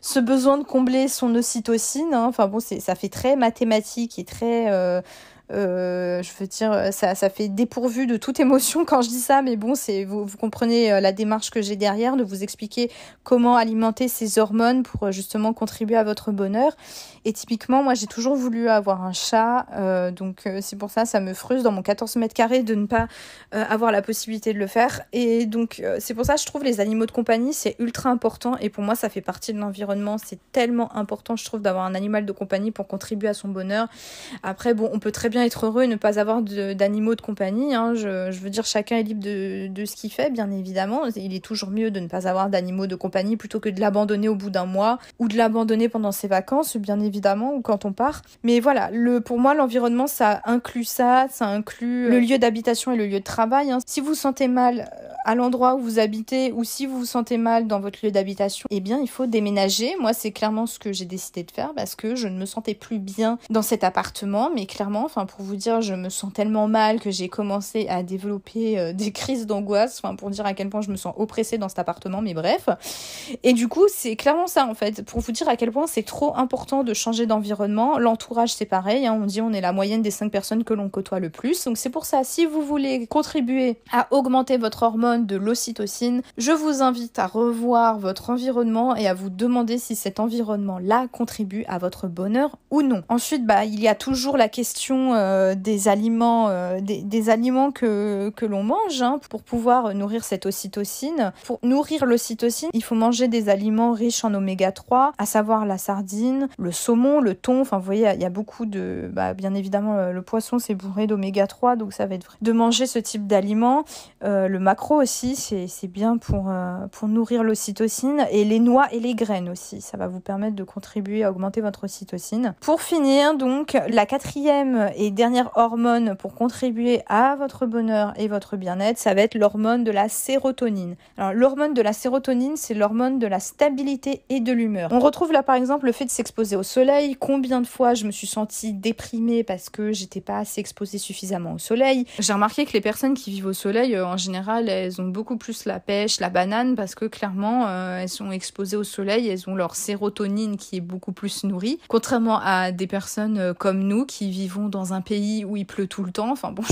ce, besoin de combler son ocytocine. Hein. Enfin bon, ça fait très mathématique et très... Euh, euh, je veux dire, ça, ça, fait dépourvu de toute émotion quand je dis ça, mais bon, c'est vous, comprenez euh, la démarche que j'ai derrière, de vous expliquer comment alimenter ces hormones pour euh, justement contribuer à votre bonheur. Et typiquement, moi, j'ai toujours voulu avoir un chat, donc c'est pour ça, ça me frustre dans mon 14 mètres carrés de ne pas avoir la possibilité de le faire. Et donc, c'est pour ça, je trouve les animaux de compagnie, c'est ultra important, et pour moi, ça fait partie de l'environnement. C'est tellement important, je trouve, d'avoir un animal de compagnie pour contribuer à son bonheur. Après, bon, on peut très bien être heureux et ne pas avoir d'animaux de, compagnie. Hein. Je, veux dire, chacun est libre de, ce qu'il fait, bien évidemment. Il est toujours mieux de ne pas avoir d'animaux de compagnie plutôt que de l'abandonner au bout d'un mois ou de l'abandonner pendant ses vacances, bien évidemment, ou quand on part. Mais voilà, le, pour moi, l'environnement, ça inclut ça, ça inclut euh, le lieu d'habitation et le lieu de travail. Hein. Si vous vous sentez mal euh, à l'endroit où vous habitez ou si vous vous sentez mal dans votre lieu d'habitation, eh bien, il faut déménager. Moi, c'est clairement ce que j'ai décidé de faire parce que je ne me sentais plus bien dans cet appartement, mais clairement, enfin, pour vous dire, je me sens tellement mal que j'ai commencé à développer euh, des crises d'angoisse. pour dire à quel point je me sens oppressée dans cet appartement, mais bref. Et du coup, c'est clairement ça en fait. Pour vous dire à quel point c'est trop important de changer d'environnement. L'entourage, c'est pareil. Hein. On dit on est la moyenne des cinq personnes que l'on côtoie le plus. Donc c'est pour ça, si vous voulez contribuer à augmenter votre hormone de l'ocytocine, je vous invite à revoir votre environnement et à vous demander si cet environnement-là contribue à votre bonheur ou non. Ensuite, bah, il y a toujours la question euh, des aliments, euh, des, aliments que, que l'on mange hein, pour pouvoir nourrir cette ocytocine. Pour nourrir l'ocytocine, il faut manger des aliments riches en oméga 3, à savoir la sardine, le saumon, le thon. Enfin, vous voyez, il y a beaucoup de. Bah, bien évidemment, euh, le poisson, c'est bourré d'oméga 3, donc ça va être vrai. De manger ce type d'aliments, le macro aussi, c'est bien pour, pour nourrir l'ocytocine. Et les noix et les graines aussi, ça va vous permettre de contribuer à augmenter votre ocytocine. Pour finir, donc, la quatrième et dernière hormone pour contribuer à votre bonheur et votre bien-être, ça va être l'hormone de la sérotonine. Alors l'hormone de la sérotonine, c'est l'hormone de la stabilité et de l'humeur. On retrouve là par exemple le fait de s'exposer au soleil, combien de fois je me suis sentie déprimée parce que j'étais pas assez exposée suffisamment au soleil. J'ai remarqué que les personnes qui vivent au soleil euh, en général, elles ont beaucoup plus la pêche, la banane parce que clairement euh, elles sont exposées au soleil, elles ont leur sérotonine qui est beaucoup plus nourrie. Contrairement à des personnes euh, comme nous qui vivons dans un pays où il pleut tout le temps. Enfin bon,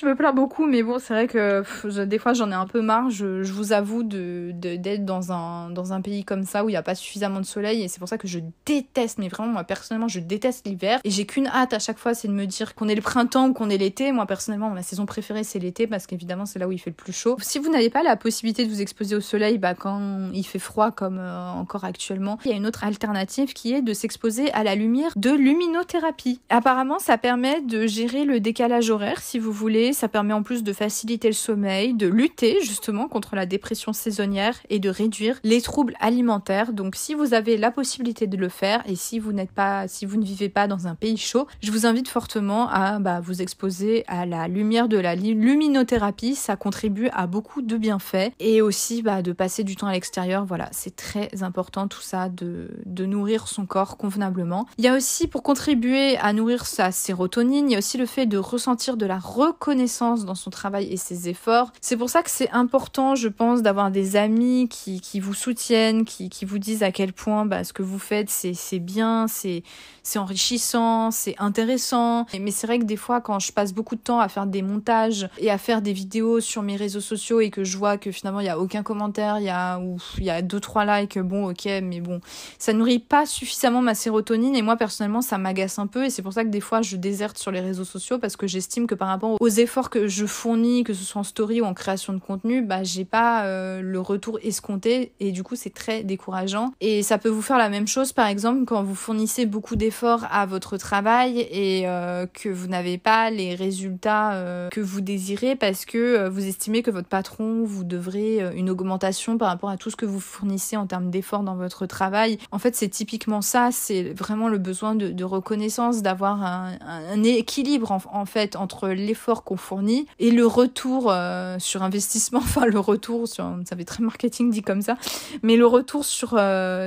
je me, plains beaucoup, mais bon, c'est vrai que des fois j'en ai un peu marre. Je, vous avoue d'être de, dans, un, dans un pays comme ça où il n'y a pas suffisamment de soleil. Et c'est pour ça que je déteste, mais vraiment, moi personnellement, je déteste l'hiver. Et j'ai qu'une hâte à chaque fois, c'est de me dire qu'on est le printemps ou qu'on est l'été. Moi personnellement, ma saison préférée, c'est l'été parce qu'évidemment, c'est là où il fait le plus chaud. Si vous n'avez pas la possibilité de vous exposer au soleil bah, quand il fait froid comme euh, encore actuellement, il y a une autre alternative qui est de s'exposer à la lumière de luminothérapie. Apparemment, ça permet permet de gérer le décalage horaire, si vous voulez. Ça permet en plus de faciliter le sommeil, de lutter justement contre la dépression saisonnière et de réduire les troubles alimentaires. Donc, si vous avez la possibilité de le faire et si vous n'êtes pas, si vous ne vivez pas dans un pays chaud, je vous invite fortement à bah, vous exposer à la lumière de la luminothérapie. Ça contribue à beaucoup de bienfaits et aussi bah, de passer du temps à l'extérieur. Voilà, c'est très important tout ça de, nourrir son corps convenablement. Il y a aussi pour contribuer à nourrir sa, ses sérotonine, il y a aussi le fait de ressentir de la reconnaissance dans son travail et ses efforts. C'est pour ça que c'est important, je pense, d'avoir des amis qui, qui vous soutiennent, qui, qui, vous disent à quel point bah, ce que vous faites, c'est bien, c'est c'est enrichissant, c'est intéressant. Mais c'est vrai que des fois, quand je passe beaucoup de temps à faire des montages et à faire des vidéos sur mes réseaux sociaux et que je vois que finalement il n'y a aucun commentaire, il y a il y a deux trois likes, bon ok, mais bon, ça nourrit pas suffisamment ma sérotonine et moi personnellement ça m'agace un peu et c'est pour ça que des fois je déserte sur les réseaux sociaux parce que j'estime que par rapport aux efforts que je fournis, que ce soit en story ou en création de contenu, bah j'ai pas euh, le retour escompté et du coup c'est très décourageant et ça peut vous faire la même chose par exemple quand vous fournissez beaucoup d'efforts à votre travail et euh, que vous n'avez pas les résultats euh, que vous désirez parce que euh, vous estimez que votre patron vous devrez une augmentation par rapport à tout ce que vous fournissez en termes d'efforts dans votre travail. En fait, c'est typiquement ça, c'est vraiment le besoin de, reconnaissance, d'avoir un, équilibre en, fait entre l'effort qu'on fournit et le retour sur investissement, enfin le retour sur, ça fait très marketing dit comme ça, mais le retour sur,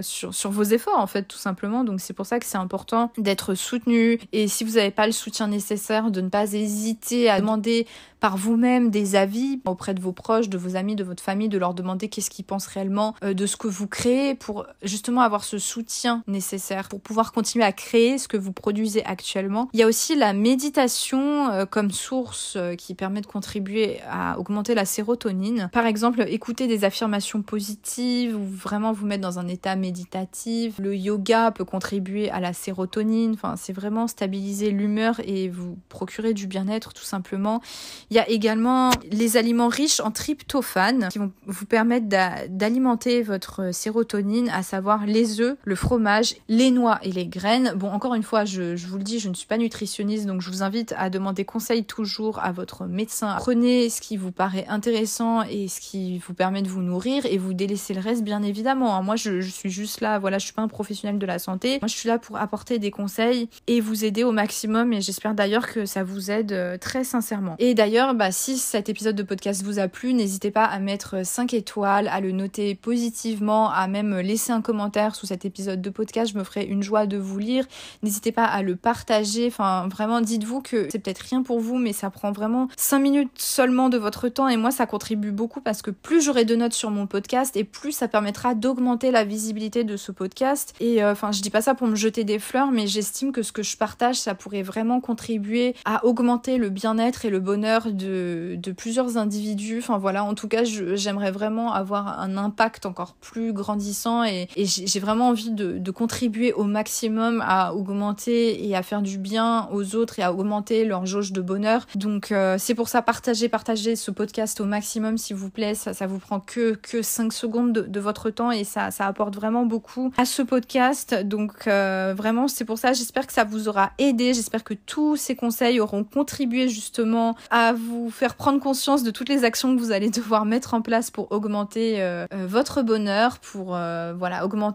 sur vos efforts en fait tout simplement. Donc c'est pour ça que c'est important d'être soutenu et si vous n'avez pas le soutien nécessaire, de ne pas hésiter à demander par vous-même des avis auprès de vos proches, de vos amis, de votre famille, de leur demander qu'est-ce qu'ils pensent réellement euh, de ce que vous créez pour justement avoir ce soutien nécessaire pour pouvoir continuer à créer ce que vous produisez actuellement. Il y a aussi la méditation euh, comme source euh, qui permet de contribuer à augmenter la sérotonine. Par exemple, écouter des affirmations positives ou vraiment vous mettre dans un état méditatif. Le yoga peut contribuer à la sérotonine sérotonine, enfin c'est vraiment stabiliser l'humeur et vous procurer du bien-être tout simplement. Il y a également les aliments riches en tryptophane qui vont vous permettre d'alimenter votre sérotonine, à savoir les œufs, le fromage, les noix et les graines. Bon, encore une fois, je, vous le dis, je ne suis pas nutritionniste, donc je vous invite à demander conseil toujours à votre médecin. Prenez ce qui vous paraît intéressant et ce qui vous permet de vous nourrir et vous délaissez le reste bien évidemment. Hein. Moi, je, je suis juste là, voilà, je suis pas un professionnel de la santé. Moi, je suis là pour apporter des conseils et vous aider au maximum et j'espère d'ailleurs que ça vous aide euh, très sincèrement. Et d'ailleurs, bah, si cet épisode de podcast vous a plu, n'hésitez pas à mettre 5 étoiles, à le noter positivement, à même laisser un commentaire sous cet épisode de podcast, je me ferai une joie de vous lire. N'hésitez pas à le partager, enfin vraiment dites-vous que c'est peut-être rien pour vous mais ça prend vraiment 5 minutes seulement de votre temps et moi ça contribue beaucoup parce que plus j'aurai de notes sur mon podcast et plus ça permettra d'augmenter la visibilité de ce podcast et euh, enfin je dis pas ça pour me jeter des fleurs mais j'estime que ce que je partage, ça pourrait vraiment contribuer à augmenter le bien-être et le bonheur de, plusieurs individus. Enfin voilà, en tout cas, j'aimerais vraiment avoir un impact encore plus grandissant et, j'ai vraiment envie de, contribuer au maximum à augmenter et à faire du bien aux autres et à augmenter leur jauge de bonheur. Donc euh, c'est pour ça, partagez, partagez ce podcast au maximum, s'il vous plaît. Ça, ça vous prend que, que 5 secondes de, votre temps et ça, ça apporte vraiment beaucoup à ce podcast. Donc euh, vraiment, c'est pour ça, j'espère que ça vous aura aidé. J'espère que tous ces conseils auront contribué justement à vous faire prendre conscience de toutes les actions que vous allez devoir mettre en place pour augmenter euh, euh, votre bonheur, pour euh, voilà augmenter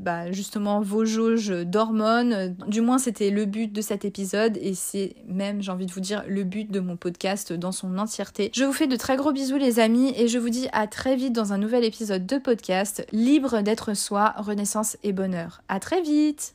bah, justement vos jauges d'hormones. Du moins, c'était le but de cet épisode et c'est même, j'ai envie de vous dire, le but de mon podcast dans son entièreté. Je vous fais de très gros bisous les amis et je vous dis à très vite dans un nouvel épisode de podcast libre d'être soi, renaissance et bonheur. À très vite!